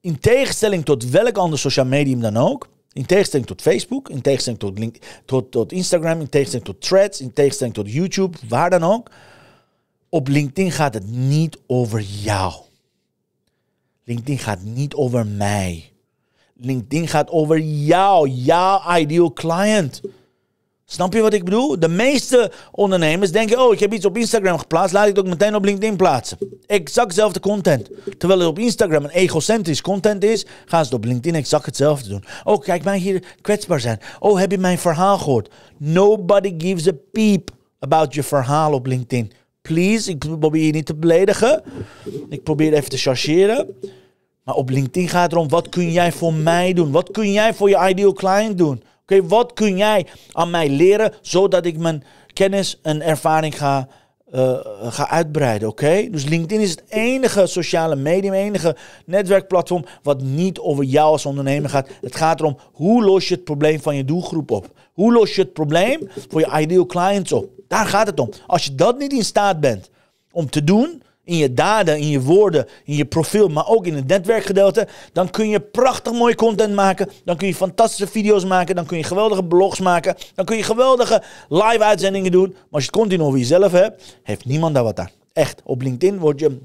in tegenstelling tot welk ander social medium dan ook, in tegenstelling tot Facebook, in tegenstelling tot, tot, tot Instagram, in tegenstelling tot Threads, in tegenstelling tot YouTube, waar dan ook op LinkedIn gaat het niet over jou. LinkedIn gaat niet over mij. LinkedIn gaat over jou, jouw ideal client. Snap je wat ik bedoel? De meeste ondernemers denken: Oh, ik heb iets op Instagram geplaatst, laat ik het ook meteen op LinkedIn plaatsen. Exact dezelfde content. Terwijl het op Instagram een egocentrisch content is, gaan ze het op LinkedIn exact hetzelfde doen. Oh, kijk mij hier kwetsbaar zijn. Oh, heb je mijn verhaal gehoord? Nobody gives a peep about je verhaal op LinkedIn please, ik probeer je niet te beledigen. Ik probeer even te chargeren. Maar op LinkedIn gaat het erom, wat kun jij voor mij doen? Wat kun jij voor je ideal client doen? Oké, wat kun jij aan mij leren, zodat ik mijn kennis en ervaring ga, eh, ga uitbreiden, oké? Dus LinkedIn is het enige sociale medium, enige netwerkplatform wat niet over jou als ondernemer gaat. Het gaat erom, hoe los je het probleem van je doelgroep op? Hoe los je het probleem voor je ideal clients op? Daar gaat het om. Als je dat niet in staat bent om te doen, in je daden, in je woorden, in je profiel, maar ook in het netwerkgedeelte, dan kun je prachtig mooi content maken. Dan kun je fantastische video's maken. Dan kun je geweldige blogs maken. Dan kun je geweldige live uitzendingen doen. Maar als je het continu over jezelf hebt, heeft niemand daar wat aan. Echt, op LinkedIn word je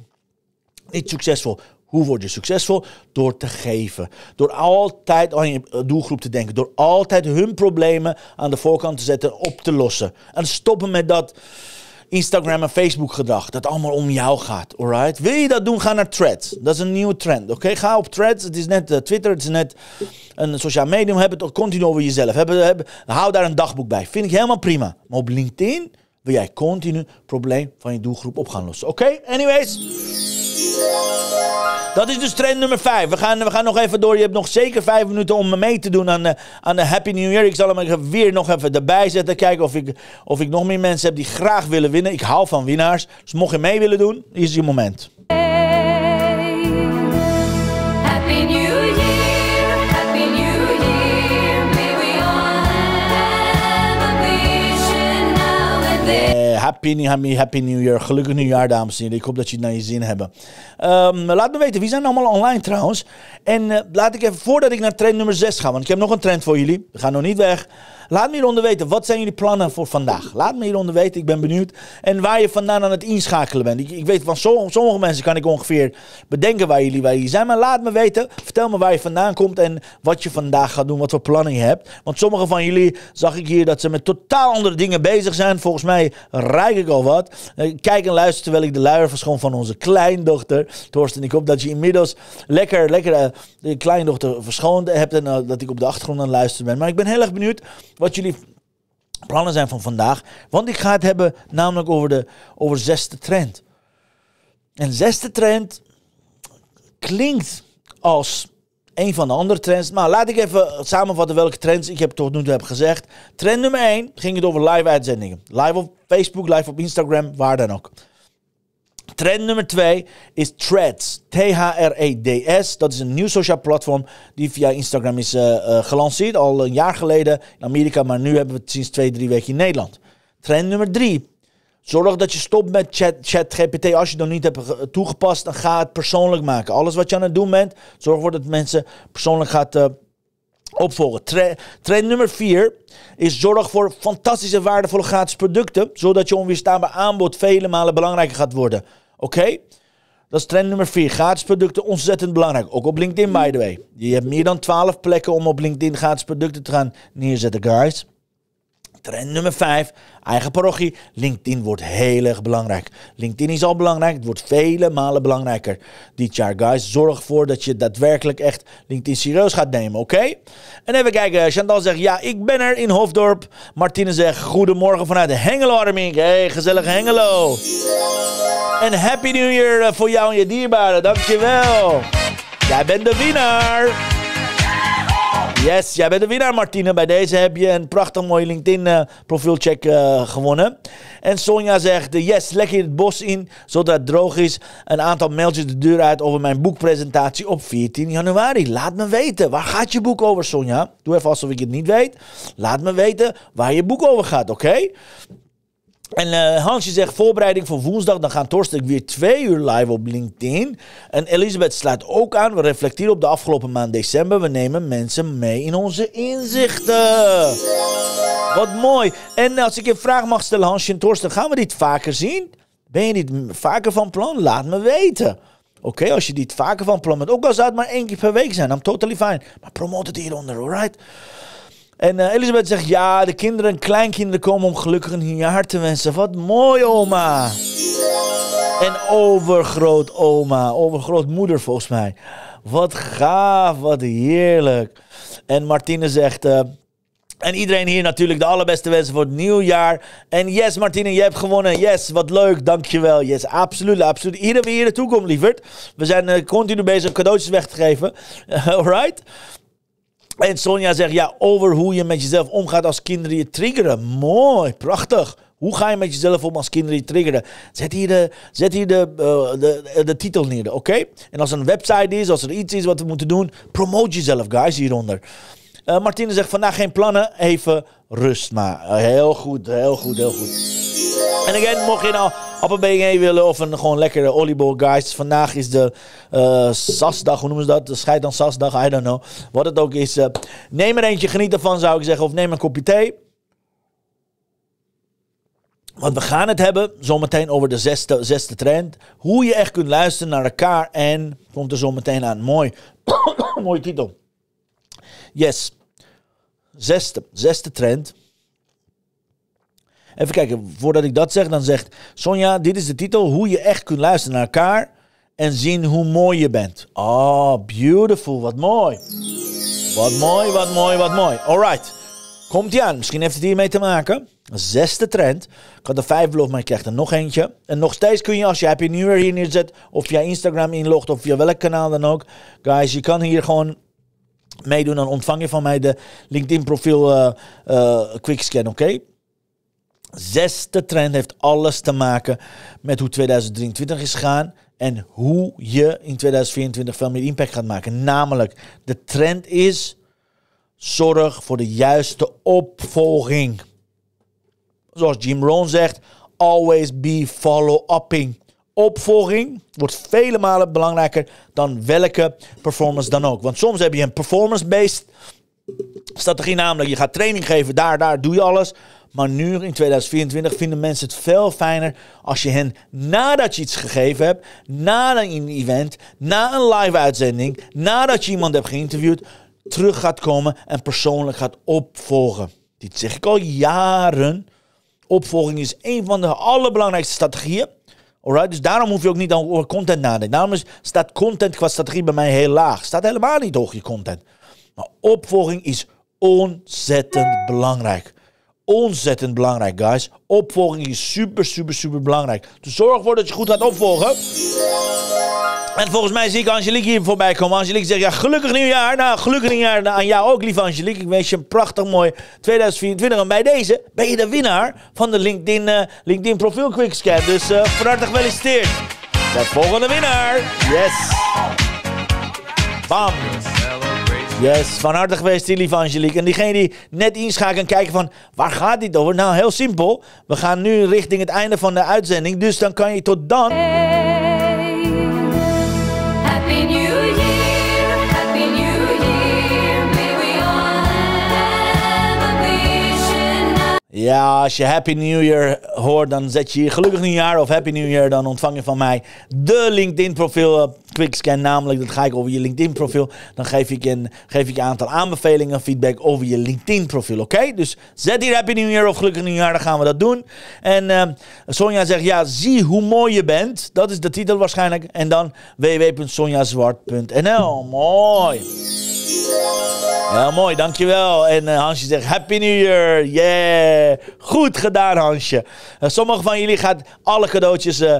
niet succesvol. Hoe word je succesvol? Door te geven. Door altijd aan je doelgroep te denken. Door altijd hun problemen aan de voorkant te zetten, op te lossen. En stoppen met dat Instagram en Facebook gedrag. Dat allemaal om jou gaat, alright? Wil je dat doen, ga naar Threads. Dat is een nieuwe trend, oké? Ga op Threads. Het is net eh, Twitter, het is net een sociaal medium. Heb het continu over jezelf. Heb, hou daar een dagboek bij. Vind ik helemaal prima. Maar op LinkedIn wil jij continu het probleem van je doelgroep op gaan lossen. Oké? Anyways. Dat is dus trend nummer 5. We gaan, we gaan nog even door. Je hebt nog zeker 5 minuten om mee te doen aan, de, eh, aan de Happy New Year. Ik zal hem weer nog even erbij zetten. Kijken of ik, of ik nog meer mensen heb die graag willen winnen. Ik hou van winnaars. Dus mocht je mee willen doen, hier is je moment. Happy, happy New Year. Gelukkig nieuwjaar, dames en heren. Ik hoop dat jullie het naar je zin hebben. Um, laat me weten, wie zijn allemaal online trouwens? En eh, laat ik even, voordat ik naar trend nummer 6 ga, want ik heb nog een trend voor jullie. Gaan nog niet weg. Laat me hieronder weten, wat zijn jullie plannen voor vandaag? Laat me hieronder weten, ik ben benieuwd. En waar je vandaan aan het inschakelen bent. Ik, weet van sommige mensen kan ik ongeveer bedenken waar jullie, waar jullie zijn. Maar laat me weten, vertel me waar je vandaan komt en wat je vandaag gaat doen, wat voor plannen je hebt. Want sommige van jullie zag ik hier dat ze met totaal andere dingen bezig zijn. Volgens mij rijk ik al wat. Eh, kijk en luister terwijl ik de luier verschoon van onze kleindochter. Torsten, ik hoop dat je inmiddels lekker, lekker eh, de kleindochter verschoond hebt en eh, dat ik op de achtergrond aan het luisteren ben. Maar ik ben heel erg benieuwd wat jullie plannen zijn van vandaag. Want ik ga het hebben namelijk over de over zesde trend. En zesde trend klinkt als een van de andere trends. Maar laat ik even samenvatten welke trends ik heb tot nu toe heb gezegd. Trend nummer 1 ging het over live uitzendingen. Live op Facebook, live op Instagram, waar dan ook. Trend nummer 2 is Threads. T-H-R-E-D-S. Dat is een nieuw sociaal platform die via Instagram is eh, eh, gelanceerd. Al een jaar geleden in Amerika, maar nu hebben we het sinds twee, drie weken in Nederland. Trend nummer 3. Zorg dat je stopt met ChatGPT. Chat, GPT. Als je dat niet hebt toegepast, dan ga het persoonlijk maken. Alles wat je aan het doen bent, zorg ervoor dat mensen persoonlijk gaat eh, opvolgen. Trend, trend nummer 4 is zorg voor fantastische, waardevolle gratis producten, zodat je onweerstaanbaar aanbod vele malen belangrijker gaat worden. Oké? Dat is trend nummer 4. gaatsproducten, ontzettend belangrijk. Ook op LinkedIn, by the way. Je hebt meer dan 12 plekken om op LinkedIn gratis producten te gaan neerzetten, guys. Trend nummer 5, eigen parochie. LinkedIn wordt heel erg belangrijk. LinkedIn is al belangrijk, het wordt vele malen belangrijker dit jaar, guys. Zorg ervoor dat je daadwerkelijk echt LinkedIn serieus gaat nemen, oké? En even kijken, Chantal zegt, ja, ik ben er in Hofdorp. Martine zegt, goedemorgen vanuit Hengelo, Armink. hey, gezellig Hengelo. En Happy New Year eh, voor jou en je dierbaren, dankjewel. Jij bent de winnaar. Yes, jij bent de winnaar Martine. Bij deze heb je een prachtig mooi LinkedIn eh, profielcheck eh, gewonnen. En Sonja zegt, eh, yes, leg je het bos in zodat het droog is. Een aantal mailtjes de deur uit over mijn boekpresentatie op 14 januari. Laat me weten, waar gaat je boek over Sonja? Doe even alsof ik het niet weet. Laat me weten waar je boek over gaat, oké? En eh, Hansje zegt voorbereiding voor woensdag. Dan gaan Torsten weer twee uur live op LinkedIn. En Elisabeth slaat ook aan. We reflecteren op de afgelopen maand december. We nemen mensen mee in onze inzichten. Wat mooi. En als ik je vraag mag stellen, Hansje en Torsten, gaan we dit vaker zien? Ben je dit vaker van plan? Laat me weten. Oké, als je dit vaker van plan bent. Ook al zou het maar één keer per week zijn. I'm totally fine. Maar promote het hieronder, alright? En eh, Elisabeth zegt, ja, de kinderen en kleinkinderen komen om gelukkig een jaar te wensen. Wat mooi, oma. En overgroot oma, overgrootmoeder volgens mij. Wat gaaf, wat heerlijk. En Martine zegt... Eh, en iedereen hier natuurlijk de allerbeste wensen voor het nieuwjaar. En yes, Martine, je hebt gewonnen. Yes, wat leuk. Dankjewel. Yes, absoluut, absoluut. Iedere wie hier naartoe komt, lieverd. We zijn eh, continu bezig cadeautjes weg te geven. Alright? En Sonja zegt, ja, over hoe je met jezelf omgaat als kinderen je triggeren. Mooi, prachtig. Hoe ga je met jezelf om als kinderen je triggeren? Zet hier de, zet hier de, eh, de, eh, de, titel neer, oké? En als er een website is, als er iets is wat we moeten doen, promote jezelf, guys, hieronder. Uh, Martine zegt, vandaag geen plannen, even rust maar. heel goed, heel goed, heel goed. En again, mocht je nou Appa een willen of een gewoon lekkere oliebol, guys. Vandaag is de uh, sasdag, hoe noemen ze dat? De scheid dan sasdag, I don't know. Wat het ook is. Eh, neem er eentje, geniet ervan zou ik zeggen. Of neem een kopje thee. Want we gaan het hebben zometeen over de zesde, zesde trend. Hoe je echt kunt luisteren naar elkaar. En komt er zometeen aan. Mooi. Mooie titel. Yes. Zesde. Zesde trend. Even kijken, voordat ik dat zeg, dan zegt Sonja, dit is de titel, hoe je echt kunt luisteren naar elkaar en zien hoe mooi je bent. Oh, beautiful, wat mooi. Wat mooi, wat mooi, wat mooi. Alright, komt ie aan. Misschien heeft het hiermee te maken. Zesde trend. Ik had er vijf beloofd, maar ik krijg er nog eentje. En nog steeds kun je, als je Happy New Year hier neerzet, of via Instagram inlogt, of via welk kanaal dan ook. Guys, je kan hier gewoon meedoen. Dan ontvang je van mij de LinkedIn profiel eh, eh, quickscan, oké? Zesde trend heeft alles te maken met hoe 2023 is gaan en hoe je in 2024 veel meer impact gaat maken. Namelijk, de trend is zorg voor de juiste opvolging. Zoals Jim Rohn zegt, always be follow-upping. Opvolging wordt vele malen belangrijker dan welke performance dan ook. Want soms heb je een performance-based strategie, namelijk je gaat training geven, daar, daar doe je alles. Maar nu in 2024 vinden mensen het veel fijner als je hen nadat je iets gegeven hebt, na een event, na een live uitzending, nadat je iemand hebt geïnterviewd, terug gaat komen en persoonlijk gaat opvolgen. Dit zeg ik al jaren. Opvolging is een van de allerbelangrijkste strategieën. Alright? Dus daarom hoef je ook niet over content nadenken. Daarom is, staat content qua strategie bij mij heel laag. Staat helemaal niet hoog je content. Maar opvolging is ontzettend belangrijk ontzettend belangrijk, guys. Opvolging is super, super, super belangrijk. Dus zorg ervoor dat je goed gaat opvolgen. En volgens mij zie ik Angelique hier voorbij komen. Angelique zegt, ja, gelukkig nieuwjaar. Nou, gelukkig nieuwjaar aan jou ook, lieve Angelique. Ik wens je een prachtig mooi 2024. En bij deze ben je de winnaar van de LinkedIn, uh, LinkedIn profiel Dus uh, van harte gefeliciteerd. De volgende winnaar. Yes. Bam. Yes, van harte geweest, lieve Angelique. En diegene die net inschakelen en kijken van waar gaat dit over? Nou, heel simpel. We gaan nu richting het einde van de uitzending. Dus dan kan je tot dan. Ja, als je Happy New Year hoort, dan zet je hier gelukkig nieuwjaar of Happy New Year. Dan ontvang je van mij de LinkedIn profiel eh, quickscan. Namelijk, dat ga ik over je LinkedIn profiel. Dan geef ik, een, geef ik een aantal aanbevelingen, feedback over je LinkedIn profiel. Oké? Dus zet hier Happy New Year of gelukkig nieuwjaar. Dan gaan we dat doen. En uh, Sonja zegt, ja, zie hoe mooi je bent. Dat is de titel waarschijnlijk. En dan www.sonjazwart.nl. Mooi. Ja nou, mooi, dankjewel. En eh, Hansje zegt Happy New Year. Yeah. Goed gedaan, Hansje. Uh, eh, sommigen van jullie gaat alle cadeautjes eh,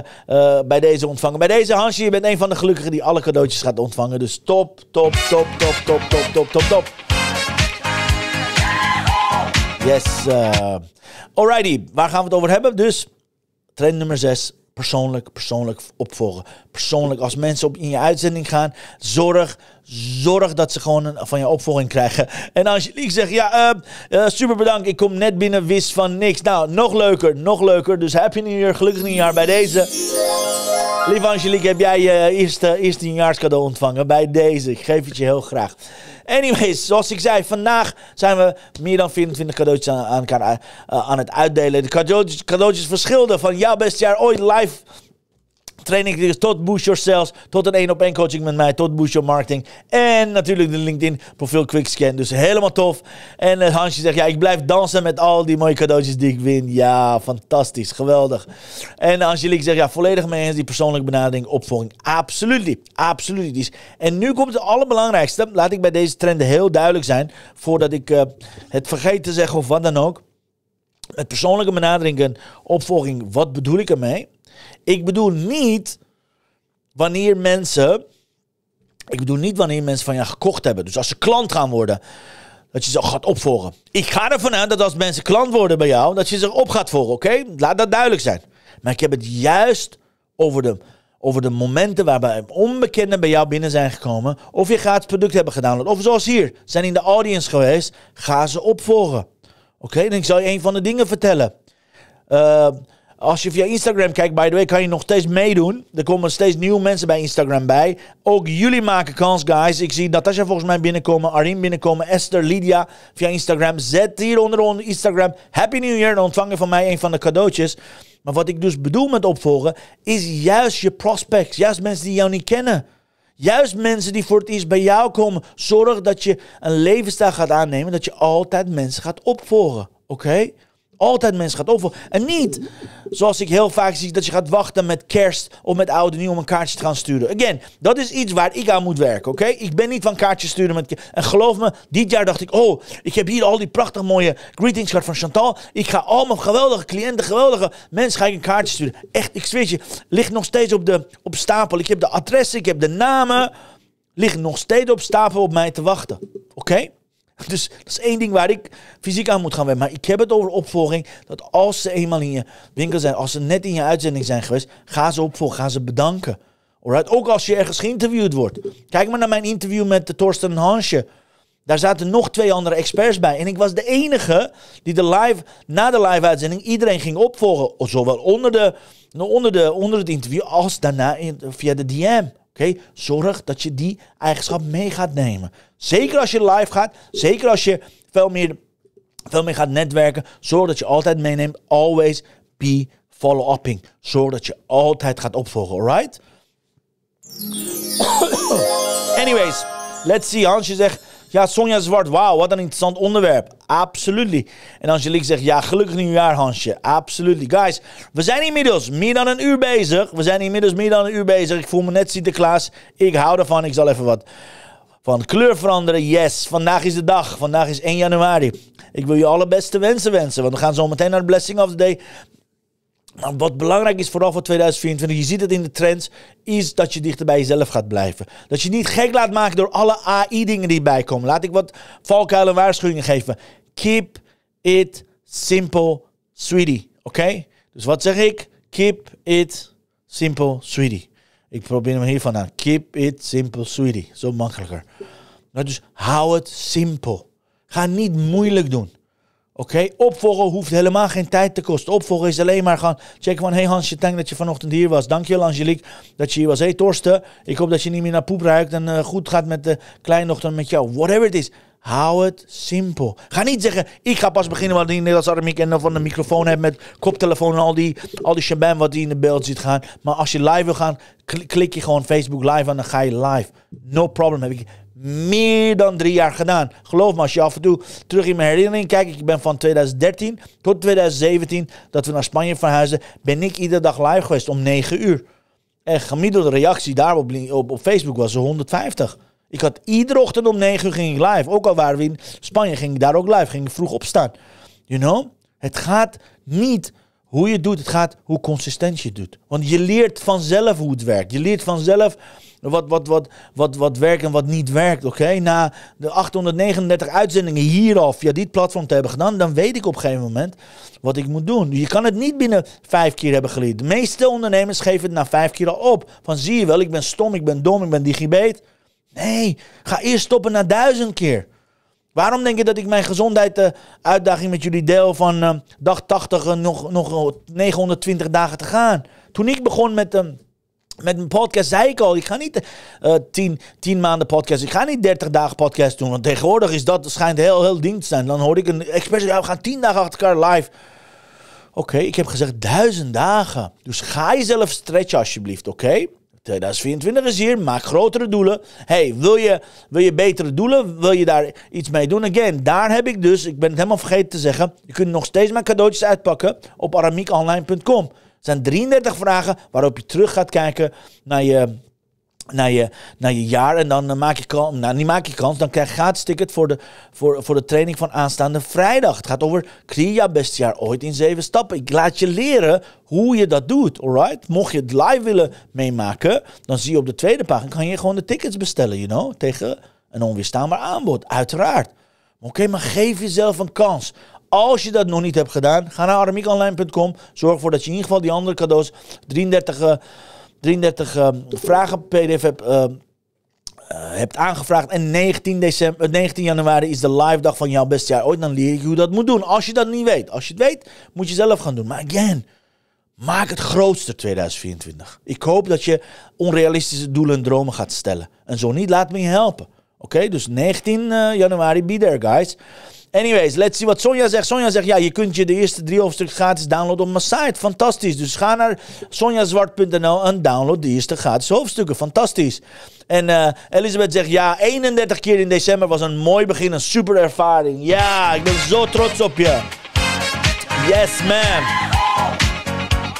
bij deze ontvangen. Bij deze, Hansje, je bent een van de gelukkigen die alle cadeautjes gaat ontvangen. Dus top, top, top, top, top, top, top, top, top. Yes. alrighty, waar gaan we het over hebben? Dus trend nummer 6 persoonlijk, persoonlijk opvolgen. Persoonlijk, als mensen op, in je uitzending gaan, zorg, zorg dat ze gewoon een, van je opvolging krijgen. En Angelique zegt, ja, ehm, eh, super bedankt, ik kom net binnen, wist van niks. Nou, nog leuker, nog leuker. Dus happy new year, gelukkig jaar bij deze. Lieve Angelique, heb jij je eerste, eerste nieuwjaarscadeau ontvangen bij deze. Ik geef het je heel graag. Anyways, zoals ik zei, vandaag zijn we meer dan 24 cadeautjes aan, aan, eh, aan het uitdelen. De cadeautjes, cadeautjes verschilden van jouw beste jaar ooit live training tot Boost yourselves, tot een 1-op-1 coaching met mij, tot Boost Your Marketing. En natuurlijk de LinkedIn profiel quickscan. Dus helemaal tof. En eh, Hansje zegt, ja, ik blijf dansen met al die mooie cadeautjes die ik win. Ja, fantastisch, geweldig. En Angelique zegt, ja, volledig mee eens die persoonlijke benadering, opvolging. Absoluut, absoluut. En nu komt het allerbelangrijkste. Laat ik bij deze trend heel duidelijk zijn, voordat ik eh, het vergeet te zeggen of wat dan ook. Met persoonlijke benadering en opvolging, wat bedoel ik ermee? Ik bedoel niet wanneer mensen. Ik bedoel niet wanneer mensen van jou gekocht hebben. Dus als ze klant gaan worden, dat je ze gaat opvolgen. Ik ga ervan uit dat als mensen klant worden bij jou, dat je ze op gaat volgen, oké? Laat dat duidelijk zijn. Maar ik heb het juist over de, over de momenten waarbij onbekenden bij jou binnen zijn gekomen. Of je gaat het product hebben gedownload. Of zoals hier, zijn in de audience geweest, ga ze opvolgen. Oké, okay? en ik zal je een van de dingen vertellen. Eh... Als je via Instagram kijkt, by the way, kan je nog steeds meedoen. Er komen steeds nieuwe mensen bij Instagram bij. Ook jullie maken kans, guys. Ik zie Natasja volgens mij binnenkomen, Arin binnenkomen, Esther, Lydia via Instagram. Zet hieronder onder Instagram Happy New Year. Dan ontvang je van mij een van de cadeautjes. Maar wat ik dus bedoel met opvolgen, is juist je prospects. Juist mensen die jou niet kennen. Juist mensen die voor het eerst bij jou komen. Zorg dat je een levensstijl gaat aannemen. Dat je altijd mensen gaat opvolgen. Oké? altijd mensen gaat over. En niet zoals ik heel vaak zie dat je gaat wachten met kerst of met oude nieuw om een kaartje te gaan sturen. Again, dat is iets waar ik aan moet werken, oké? Ik ben niet van kaartjes sturen met En geloof me, dit jaar dacht ik, oh, ik heb hier al die prachtig mooie greetings gehad van Chantal. Ik ga al mijn geweldige cliënten, geweldige mensen, ga ik een kaartje sturen. Echt, ik zweer je, ligt nog steeds op, de, op stapel. Ik heb de adressen, ik heb de namen. Ligt nog steeds op stapel op mij te wachten, oké? Dus dat is één ding waar ik fysiek aan moet gaan werken. Maar ik heb het over opvolging. Dat als ze eenmaal in je winkel zijn, als ze net in je uitzending zijn geweest, ga ze opvolgen, ga ze bedanken. Alright? Ook als je ergens geïnterviewd wordt. Kijk maar naar mijn interview met de Torsten Hansje. Daar zaten nog twee andere experts bij. En ik was de enige die de live, na de live-uitzending iedereen ging opvolgen. Zowel onder, de, onder, de, onder het interview als daarna via de DM zorg dat je die eigenschap mee gaat nemen. Zeker als je live gaat, zeker als je veel meer, veel meer gaat netwerken, zorg dat je altijd meeneemt. Always be follow-upping. Zorg dat je altijd gaat opvolgen, alright? Anyways, let's see. Hansje zegt. Ja, Sonja Zwart, wauw, wat een interessant onderwerp. Absoluut. En Angelique zegt, ja, gelukkig nieuwjaar Hansje. Absoluut. Guys, we zijn inmiddels meer dan een uur bezig. We zijn inmiddels meer dan een uur bezig. Ik voel me net Sinterklaas. Ik hou ervan. Ik zal even wat van kleur veranderen. Yes, vandaag is de dag. Vandaag is 1 januari. Ik wil je alle beste wensen wensen. Want we gaan zo meteen naar de Blessing of the Day. Nou, wat belangrijk is vooral voor 2024, je ziet het in de trends, is dat je dichter bij jezelf gaat blijven. Dat je niet gek laat maken door alle AI-dingen die bij komen. Laat ik wat valkuilen en waarschuwingen geven. Keep it simple, sweetie. Oké? Dus wat zeg ik? Keep it simple, sweetie. Ik probeer hem hiervan aan. Keep it simple, sweetie. Zo makkelijker. Nou, dus hou het simpel. Ga niet moeilijk doen. Oké, opvolgen hoeft helemaal geen tijd te kosten. Opvolgen is alleen maar gaan checken van... hey Hansje, dank dat je vanochtend hier was. Dankjewel Angelique dat je hier was. hey, Torsten, ik hoop dat je niet meer naar poep ruikt... en eh, goed gaat met de kleindochter met jou. Whatever it is. Hou het simpel. Ga niet zeggen, ik ga pas beginnen wat die Nederlands armiek en van de microfoon hebt met koptelefoon en al die, al die shabam wat die in de beeld ziet gaan. Maar als je live wil gaan, klik je gewoon Facebook live en dan ga je live. No problem. Heb ik meer dan drie jaar gedaan. Geloof me, als je af en toe terug in mijn herinnering kijkt, ik ben van 2013 tot 2017 dat we naar Spanje verhuisden, ben ik iedere dag live geweest om 9 uur. En gemiddelde reactie daarop op, Facebook was 150. Ik had iedere ochtend om 9 uur ging ik live. Ook al waren we in Spanje, ging ik daar ook live. Ging ik vroeg opstaan. You know? Het gaat niet hoe je doet. Het gaat hoe consistent je het doet. Want je leert vanzelf hoe het werkt. Je leert vanzelf wat, wat, wat, wat, wat werkt en wat niet werkt, oké? Na de 839 uitzendingen hieraf via dit platform te hebben gedaan, dan weet ik op een gegeven moment wat ik moet doen. Je kan het niet binnen vijf keer hebben geleerd. De meeste ondernemers geven het na vijf keer al op. Van zie je wel, ik ben stom, ik ben dom, ik ben digibeet. Nee, ga eerst stoppen na duizend keer. Waarom denk je dat ik mijn gezondheid eh, uitdaging met jullie deel van eh, dag 80 en eh, nog, nog 920 dagen te gaan? Toen ik begon met... Ehm, met een podcast zei ik al, ik ga niet eh, tien, tien maanden podcast, ik ga niet 30 dagen podcast doen. Want tegenwoordig is dat, schijnt heel, heel ding te zijn. Dan hoor ik een expert, we gaan tien dagen achter elkaar live. Oké, ik heb gezegd duizend dagen. Dus ga jezelf stretchen alsjeblieft, oké? Okay? 2024 is hier, maak grotere doelen. hey, wil je, wil je betere doelen? Wil je daar iets mee doen? Again, daar heb ik dus, ik ben het helemaal vergeten te zeggen. Je kunt nog steeds mijn cadeautjes uitpakken op aramiekonline.com zijn 33 vragen waarop je terug gaat kijken naar je, naar je, naar je jaar. En dan eh, maak je kans. Nou, niet maak je kans. Dan krijg je gratis ticket voor de, voor, voor de training van aanstaande vrijdag. Het gaat over Kriya best jaar ooit in zeven stappen. Ik laat je leren hoe je dat doet. Alright? Mocht je het live willen meemaken, dan zie je op de tweede pagina. Kan je gewoon de tickets bestellen, you know? Tegen een onweerstaanbaar aanbod. Uiteraard. Oké, maar geef jezelf een kans. Als je dat nog niet hebt gedaan, ga naar aramiekonline.com. Zorg ervoor dat je in ieder geval die andere cadeaus, 33, 33 eh, eh, vragen PDF hebt. Eh, hebt aangevraagd. En 19, december, 19 januari is de live dag van jouw beste jaar ooit. Dan leer ik je hoe dat moet doen. Als je dat niet weet. Als je het weet, moet je zelf gaan doen. Maar again, maak het grootste 2024. Ik hoop dat je onrealistische doelen en dromen gaat stellen. En zo niet, laat me je helpen. Oké, dus 19 januari, be there guys. Anyways, let's see wat Sonja zegt. Sonja zegt, ja, je kunt je de eerste drie hoofdstukken gratis downloaden op mijn site. Fantastisch. Dus ga naar sonjazwart.nl en download de eerste gratis hoofdstukken. Fantastisch. En uh, Elisabeth zegt, ja, 31 keer in december was een mooi begin, een super ervaring. Ja, ik ben zo trots op je. Yes, man.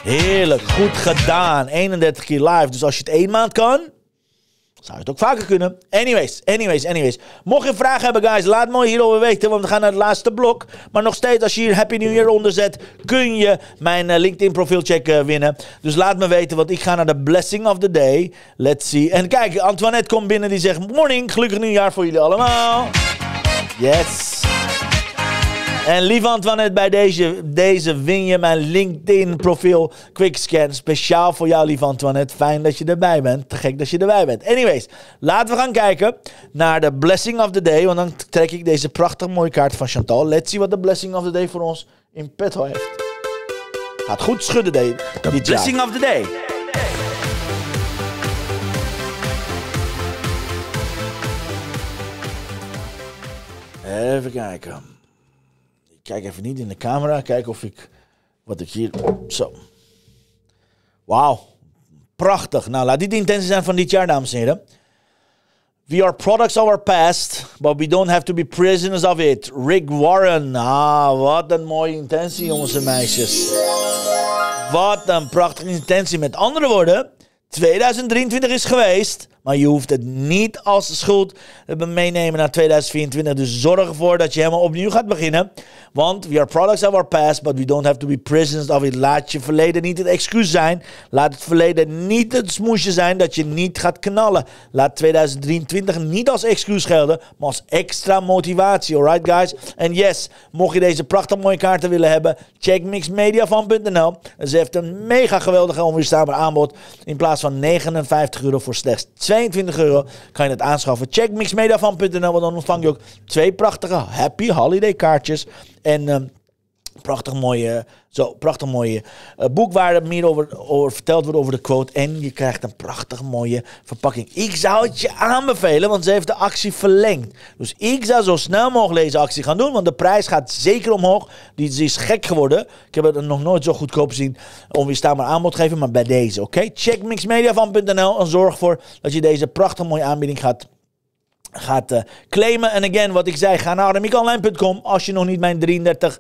Heerlijk, goed gedaan. 31 keer live. Dus als je het één maand kan... Zou het ook vaker kunnen. Anyways, anyways, anyways. Mocht je vragen hebben, guys, laat me hierover weten, want we gaan naar het laatste blok. Maar nog steeds, als je hier Happy New Year onder zet, kun je mijn eh, LinkedIn profielcheck eh, winnen. Dus laat me weten, want ik ga naar de blessing of the day. Let's see. En kijk, Antoinette komt binnen, die zegt, morning, gelukkig nieuwjaar voor jullie allemaal. Yes. En lief Antoinette, bij deze, deze win je mijn LinkedIn-profiel Quickscan. Speciaal voor jou, lief Antoinette. Fijn dat je erbij bent. Te gek dat je erbij bent. Anyways, laten we gaan kijken naar de blessing of the day. Want dan trek ik deze prachtig mooie kaart van Chantal. Let's see wat de blessing of the day voor ons in petto heeft. Gaat goed schudden, de, De blessing of the day. Even kijken kijk even niet in de camera. Kijk of ik wat ik hier. Zo. Wauw. Prachtig. Nou, laat dit de intentie zijn van dit jaar, dames en heren. We are products of our past, but we don't have to be prisoners of it. Rick Warren. Ah, wat een mooie intentie, jongens en meisjes. Wat een prachtige intentie. Met andere woorden, 2023 is geweest. Maar je hoeft het niet als schuld meenemen naar 2024. Dus zorg ervoor dat je helemaal opnieuw gaat beginnen. Want we are products of our past, but we don't have to be prisoners of it. Laat je verleden niet het excuus zijn. Laat het verleden niet het smoesje zijn dat je niet gaat knallen. Laat 2023 niet als excuus gelden, maar als extra motivatie. Alright, guys? En yes, mocht je deze prachtig mooie kaarten willen hebben, check mixmediafan.nl. Ze heeft een mega geweldige onweerstaanbaar aanbod. In plaats van 59 euro voor slechts 2. 22 euro kan je het aanschaffen. Check want dan ontvang je ook twee prachtige Happy Holiday kaartjes. En... Ehm, Prachtig mooie, zo, prachtig mooie eh, boek waar meer over, verteld wordt over de quote. En je krijgt een prachtig mooie verpakking. Ik zou het je aanbevelen, want ze heeft de actie verlengd. Dus ik zou zo snel mogelijk deze actie gaan doen, want de prijs gaat zeker omhoog. Die, is gek geworden. Ik heb het nog nooit zo goedkoop zien om je staan maar aanbod te geven, maar bij deze, oké? Okay? Check mixmediavan.nl en zorg ervoor dat je deze prachtig mooie aanbieding gaat gaat eh, claimen. En again, wat ik zei, ga naar armiekonline.com als je nog niet mijn 33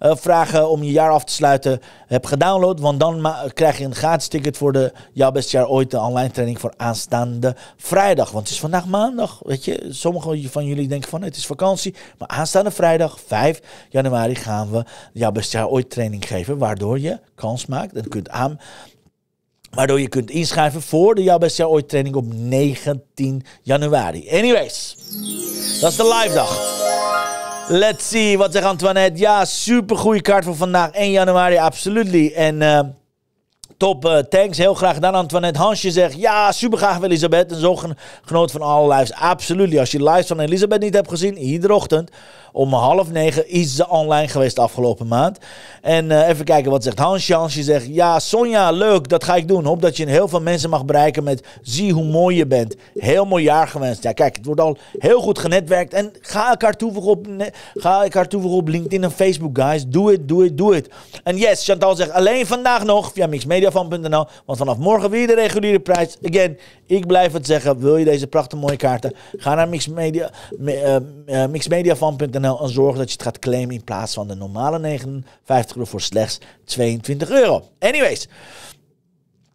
eh, vragen om je jaar af te sluiten heb gedownload. Want dan krijg je een gratis ticket voor de Jouw Beste Jaar Ooit, de online training voor aanstaande vrijdag. Want het is vandaag maandag, weet je. Sommigen van jullie denken van het is vakantie. Maar aanstaande vrijdag 5 januari gaan we Jouw Beste Jaar Ooit training geven. Waardoor je kans maakt en kunt aan... Waardoor je kunt inschrijven voor de Jouw Beste Jaar Ooit training op 19 januari. Anyways, dat is de live dag. Let's see. Wat zegt Antoinette? Ja, super goede kaart voor vandaag. 1 januari, absoluut. En ehm, top. Eh, thanks. Heel graag dan Antoinette. Hansje zegt, ja, super graag Elisabeth. En zo genoot van alle lives. Absolutely. Als je lives van Elisabeth niet hebt gezien, iedere ochtend om half negen is ze online geweest de afgelopen maand. En eh, even kijken wat zegt Hansje. Hansje zegt, ja Sonja, leuk, dat ga ik doen. Hoop dat je heel veel mensen mag bereiken met zie hoe mooi je bent. Heel mooi jaar gewenst. Ja kijk, het wordt al heel goed genetwerkt. En ga elkaar toevoegen op, ga elkaar toevoegen op LinkedIn en Facebook, guys. Doe het, doe het, doe het. En yes, Chantal zegt, alleen vandaag nog via mixmediafan.nl. Want vanaf morgen weer de reguliere prijs. Again, ik blijf het zeggen. Wil je deze prachtige mooie kaarten? Ga naar mixmedia, eh, eh, mixmediafan.nl en zorg dat je het gaat claimen in plaats van de normale 59 euro voor slechts 22 euro. Anyways.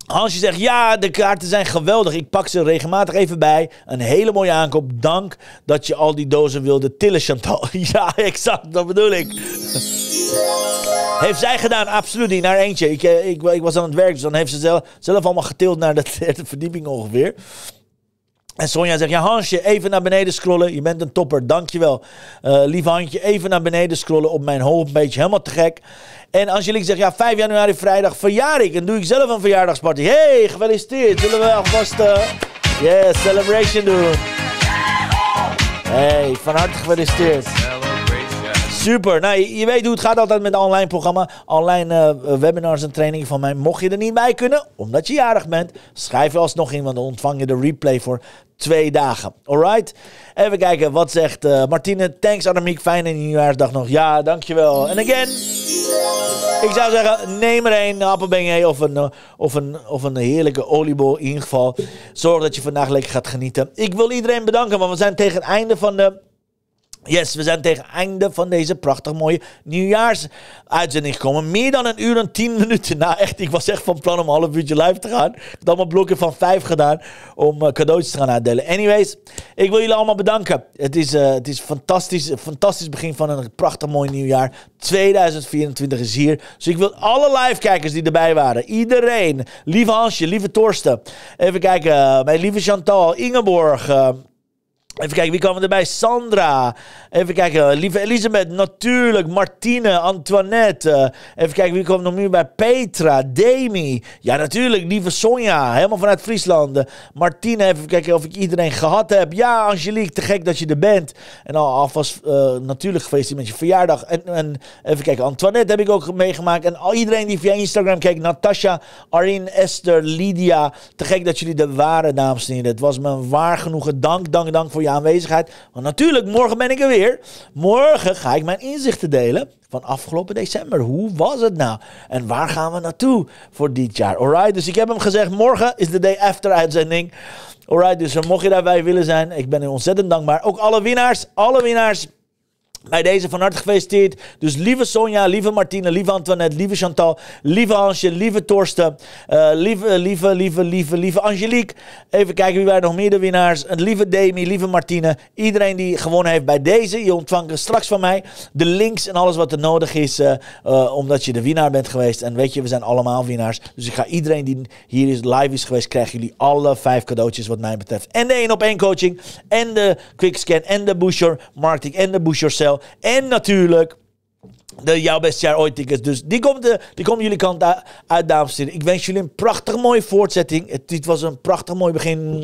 Als je zegt, ja, de kaarten zijn geweldig, ik pak ze regelmatig even bij. Een hele mooie aankoop. Dank dat je al die dozen wilde tillen, Chantal. Ja, exact, dat bedoel ik. Heeft zij gedaan? Absoluut niet. Naar eentje. Ik, eh, ik, ik was aan het werk, dus dan heeft ze zelf, zelf allemaal getild naar de derde verdieping ongeveer. En Sonja zegt, ja Hansje, even naar beneden scrollen. Je bent een topper, dankjewel. Uh, lieve handje even naar beneden scrollen op mijn hoofd beetje Helemaal te gek. En Angelique zegt, ja 5 januari vrijdag verjaar ik. En doe ik zelf een verjaardagsparty. hey, gefeliciteerd. Zullen we alvast, uh, eh, yes, celebration doen. hey, van harte gefeliciteerd. Super. Nou, je, weet hoe het gaat altijd met online programma. Online eh, webinars en trainingen van mij. Mocht je er niet bij kunnen, omdat je jarig bent, schrijf je alsnog in, want dan ontvang je de replay voor twee dagen. Alright? Even kijken, wat zegt eh, Martine? Thanks Adamiek. fijne nieuwjaarsdag nog. Ja, dankjewel. En again, ik zou zeggen, neem er een, een of een, eh, of, een, of een heerlijke oliebol in geval. Zorg dat je vandaag lekker gaat genieten. Ik wil iedereen bedanken, want we zijn tegen het einde van de Yes, we zijn tegen het einde van deze prachtig mooie nieuwjaarsuitzending gekomen. Meer dan een uur en tien minuten. na. Nou, echt, ik was echt van plan om een half uurtje live te gaan. Ik had allemaal blokje van vijf gedaan om eh, cadeautjes te gaan uitdelen. Anyways, ik wil jullie allemaal bedanken. Het is, eh, het is fantastisch, een fantastisch begin van een prachtig mooi nieuwjaar. 2024 is hier. Dus ik wil alle live kijkers die erbij waren, iedereen, lieve Hansje, lieve Torsten. Even kijken, eh, mijn lieve Chantal, Ingeborg. Even kijken, wie komen erbij? Sandra. Even kijken, lieve Elisabeth, natuurlijk. Martine, Antoinette. Eh, even kijken, wie kwam nog meer bij? Petra, Demi. Ja, natuurlijk, lieve Sonja. Helemaal vanuit Friesland. Martine, even kijken of ik iedereen gehad heb. Ja, Angelique, te gek dat je er bent. En al, alvast uh, natuurlijk geweest met je verjaardag. En, en, even kijken, Antoinette heb ik ook meegemaakt. En al iedereen die via Instagram kijkt: Natasha, Arin, Esther, Lydia. Te gek dat jullie er waren, dames en heren. Het was me een waar genoegen. Dank, dank, dank voor aanwezigheid. Want natuurlijk, morgen ben ik er weer. Morgen ga ik mijn inzichten delen van afgelopen december. Hoe was het nou? En waar gaan we naartoe voor dit jaar? Alright, dus ik heb hem gezegd, morgen is de day after uitzending. Alright, dus eh, mocht je daarbij willen zijn, ik ben u ontzettend dankbaar. Ook alle winnaars, alle winnaars. Bij deze van harte gefeliciteerd. Dus lieve Sonja, lieve Martine, lieve Antoinette, lieve Chantal, lieve Hansje, lieve Torsten, uh, lieve, lieve, lieve, lieve, lieve Angelique. Even kijken wie wij nog meer de winnaars. Lieve Demi, lieve Martine. Iedereen die gewonnen heeft bij deze, je ontvangt straks van mij de links en alles wat er nodig is, eh, eh, omdat je de winnaar bent geweest. En weet je, we zijn allemaal winnaars. Dus ik ga iedereen die hier is, live is geweest, krijgen jullie alle vijf cadeautjes wat mij betreft. En de één op één coaching, en de quickscan, en de Boucher marketing, en de Boucher zelf. En natuurlijk de jouw beste jaar ooit tickets. Dus die komen, de, die komen jullie kant uit, dames en heren. Ik wens jullie een prachtig mooie voortzetting. Het, dit was een prachtig mooi begin.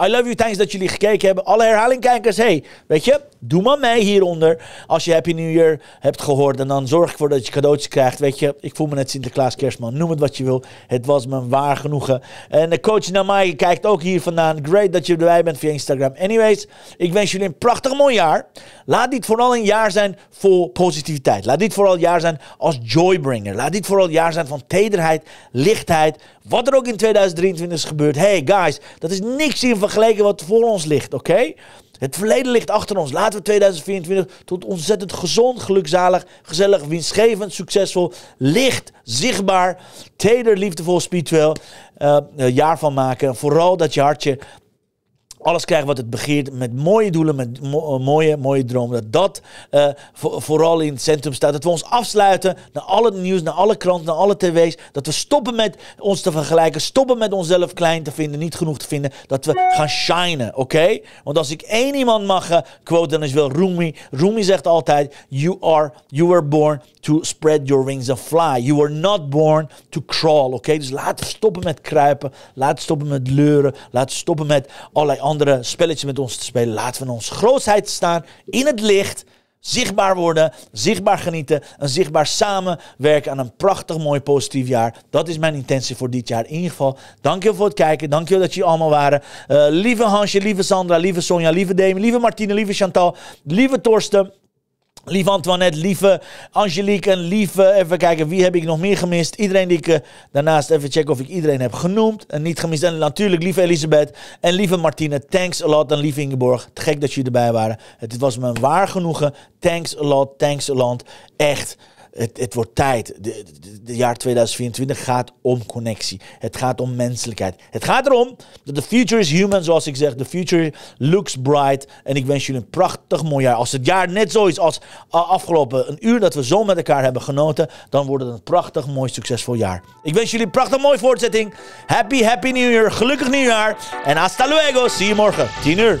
I love you, thanks dat jullie gekeken hebben. Alle herhalingkijkers, hey, weet je, doe maar mij hieronder. Als je Happy New Year hebt gehoord en dan zorg ik ervoor dat je cadeautjes krijgt. Weet je, ik voel me net Sinterklaas Kerstman. Noem het wat je wil. Het was me een waar genoegen. En de coach Namai kijkt ook hier vandaan. Great dat je erbij bent via Instagram. Anyways, ik wens jullie een prachtig mooi jaar. Laat dit vooral een jaar zijn voor positiviteit. Laat dit vooral jaar zijn als joybringer. Laat dit vooral jaar zijn van tederheid, lichtheid. Wat er ook in 2023 is gebeurd. Hey guys, dat is niks in vergeleken wat voor ons ligt, oké? Het verleden ligt achter ons. Laten we 2024 tot ontzettend gezond, gelukzalig, gezellig, winstgevend, succesvol, licht, zichtbaar, teder, liefdevol, spiritueel eh, eh, jaar van maken. Vooral dat je hartje alles krijgen wat het begeert, met mooie doelen, met eh, mooie, mooie dromen. Dat dat eh, vooral in het centrum staat. Dat we ons afsluiten naar alle nieuws, naar alle kranten, naar alle tv's. Dat we stoppen met ons te vergelijken, stoppen met onszelf klein te vinden, niet genoeg te vinden. Dat we gaan shinen, oké? Want als ik één iemand mag uh, quote, dan is wel Rumi. Rumi zegt altijd, you are, you were born to spread your wings and fly. You were not born to crawl, oké? Dus laten we stoppen met kruipen, laten we stoppen met leuren, laten we stoppen met allerlei andere spelletjes met ons te spelen. Laten we in onze grootheid staan, in het licht, zichtbaar worden, zichtbaar genieten en zichtbaar samenwerken aan een prachtig mooi positief jaar. Dat is mijn intentie voor dit jaar in ieder geval. Dankjewel voor het kijken, dankjewel dat jullie allemaal waren. Eh, lieve Hansje, lieve Sandra, lieve Sonja, lieve Demi, lieve Martine, lieve Chantal, lieve Torsten. Lieve Antoinette, lieve Angelique en lieve... Even kijken, wie heb ik nog meer gemist? Iedereen die ik... Eh, daarnaast even check of ik iedereen heb genoemd. En niet gemist. En natuurlijk lieve Elisabeth en lieve Martine. Thanks a lot. En lieve Ingeborg. gek dat jullie erbij waren. Het was me een waar genoegen. Thanks a lot. Thanks a lot. Echt. Het, het wordt tijd. Het jaar 2024 gaat om connectie. Het gaat om menselijkheid. Het gaat erom dat the future is human, zoals ik zeg. The future looks bright. En ik wens jullie een prachtig mooi jaar. Als het jaar net zo is als afgelopen een uur dat we zo met elkaar hebben genoten, dan wordt het een prachtig mooi succesvol jaar. Ik wens jullie een prachtig mooie voortzetting. Happy, happy New Year. Gelukkig nieuwjaar. En hasta luego. See you morgen. 10 uur.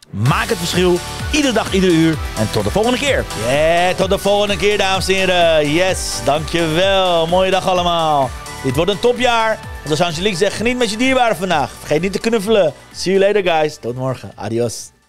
Maak het verschil. Iedere dag, iedere uur. En tot de volgende keer. Ja, yeah, tot de volgende keer, dames en heren. Yes, dankjewel. Mooie dag allemaal. Dit wordt een topjaar. Zoals Angelique zegt, geniet met je dierbaren vandaag. Vergeet niet te knuffelen. See you later, guys. Tot morgen. Adios.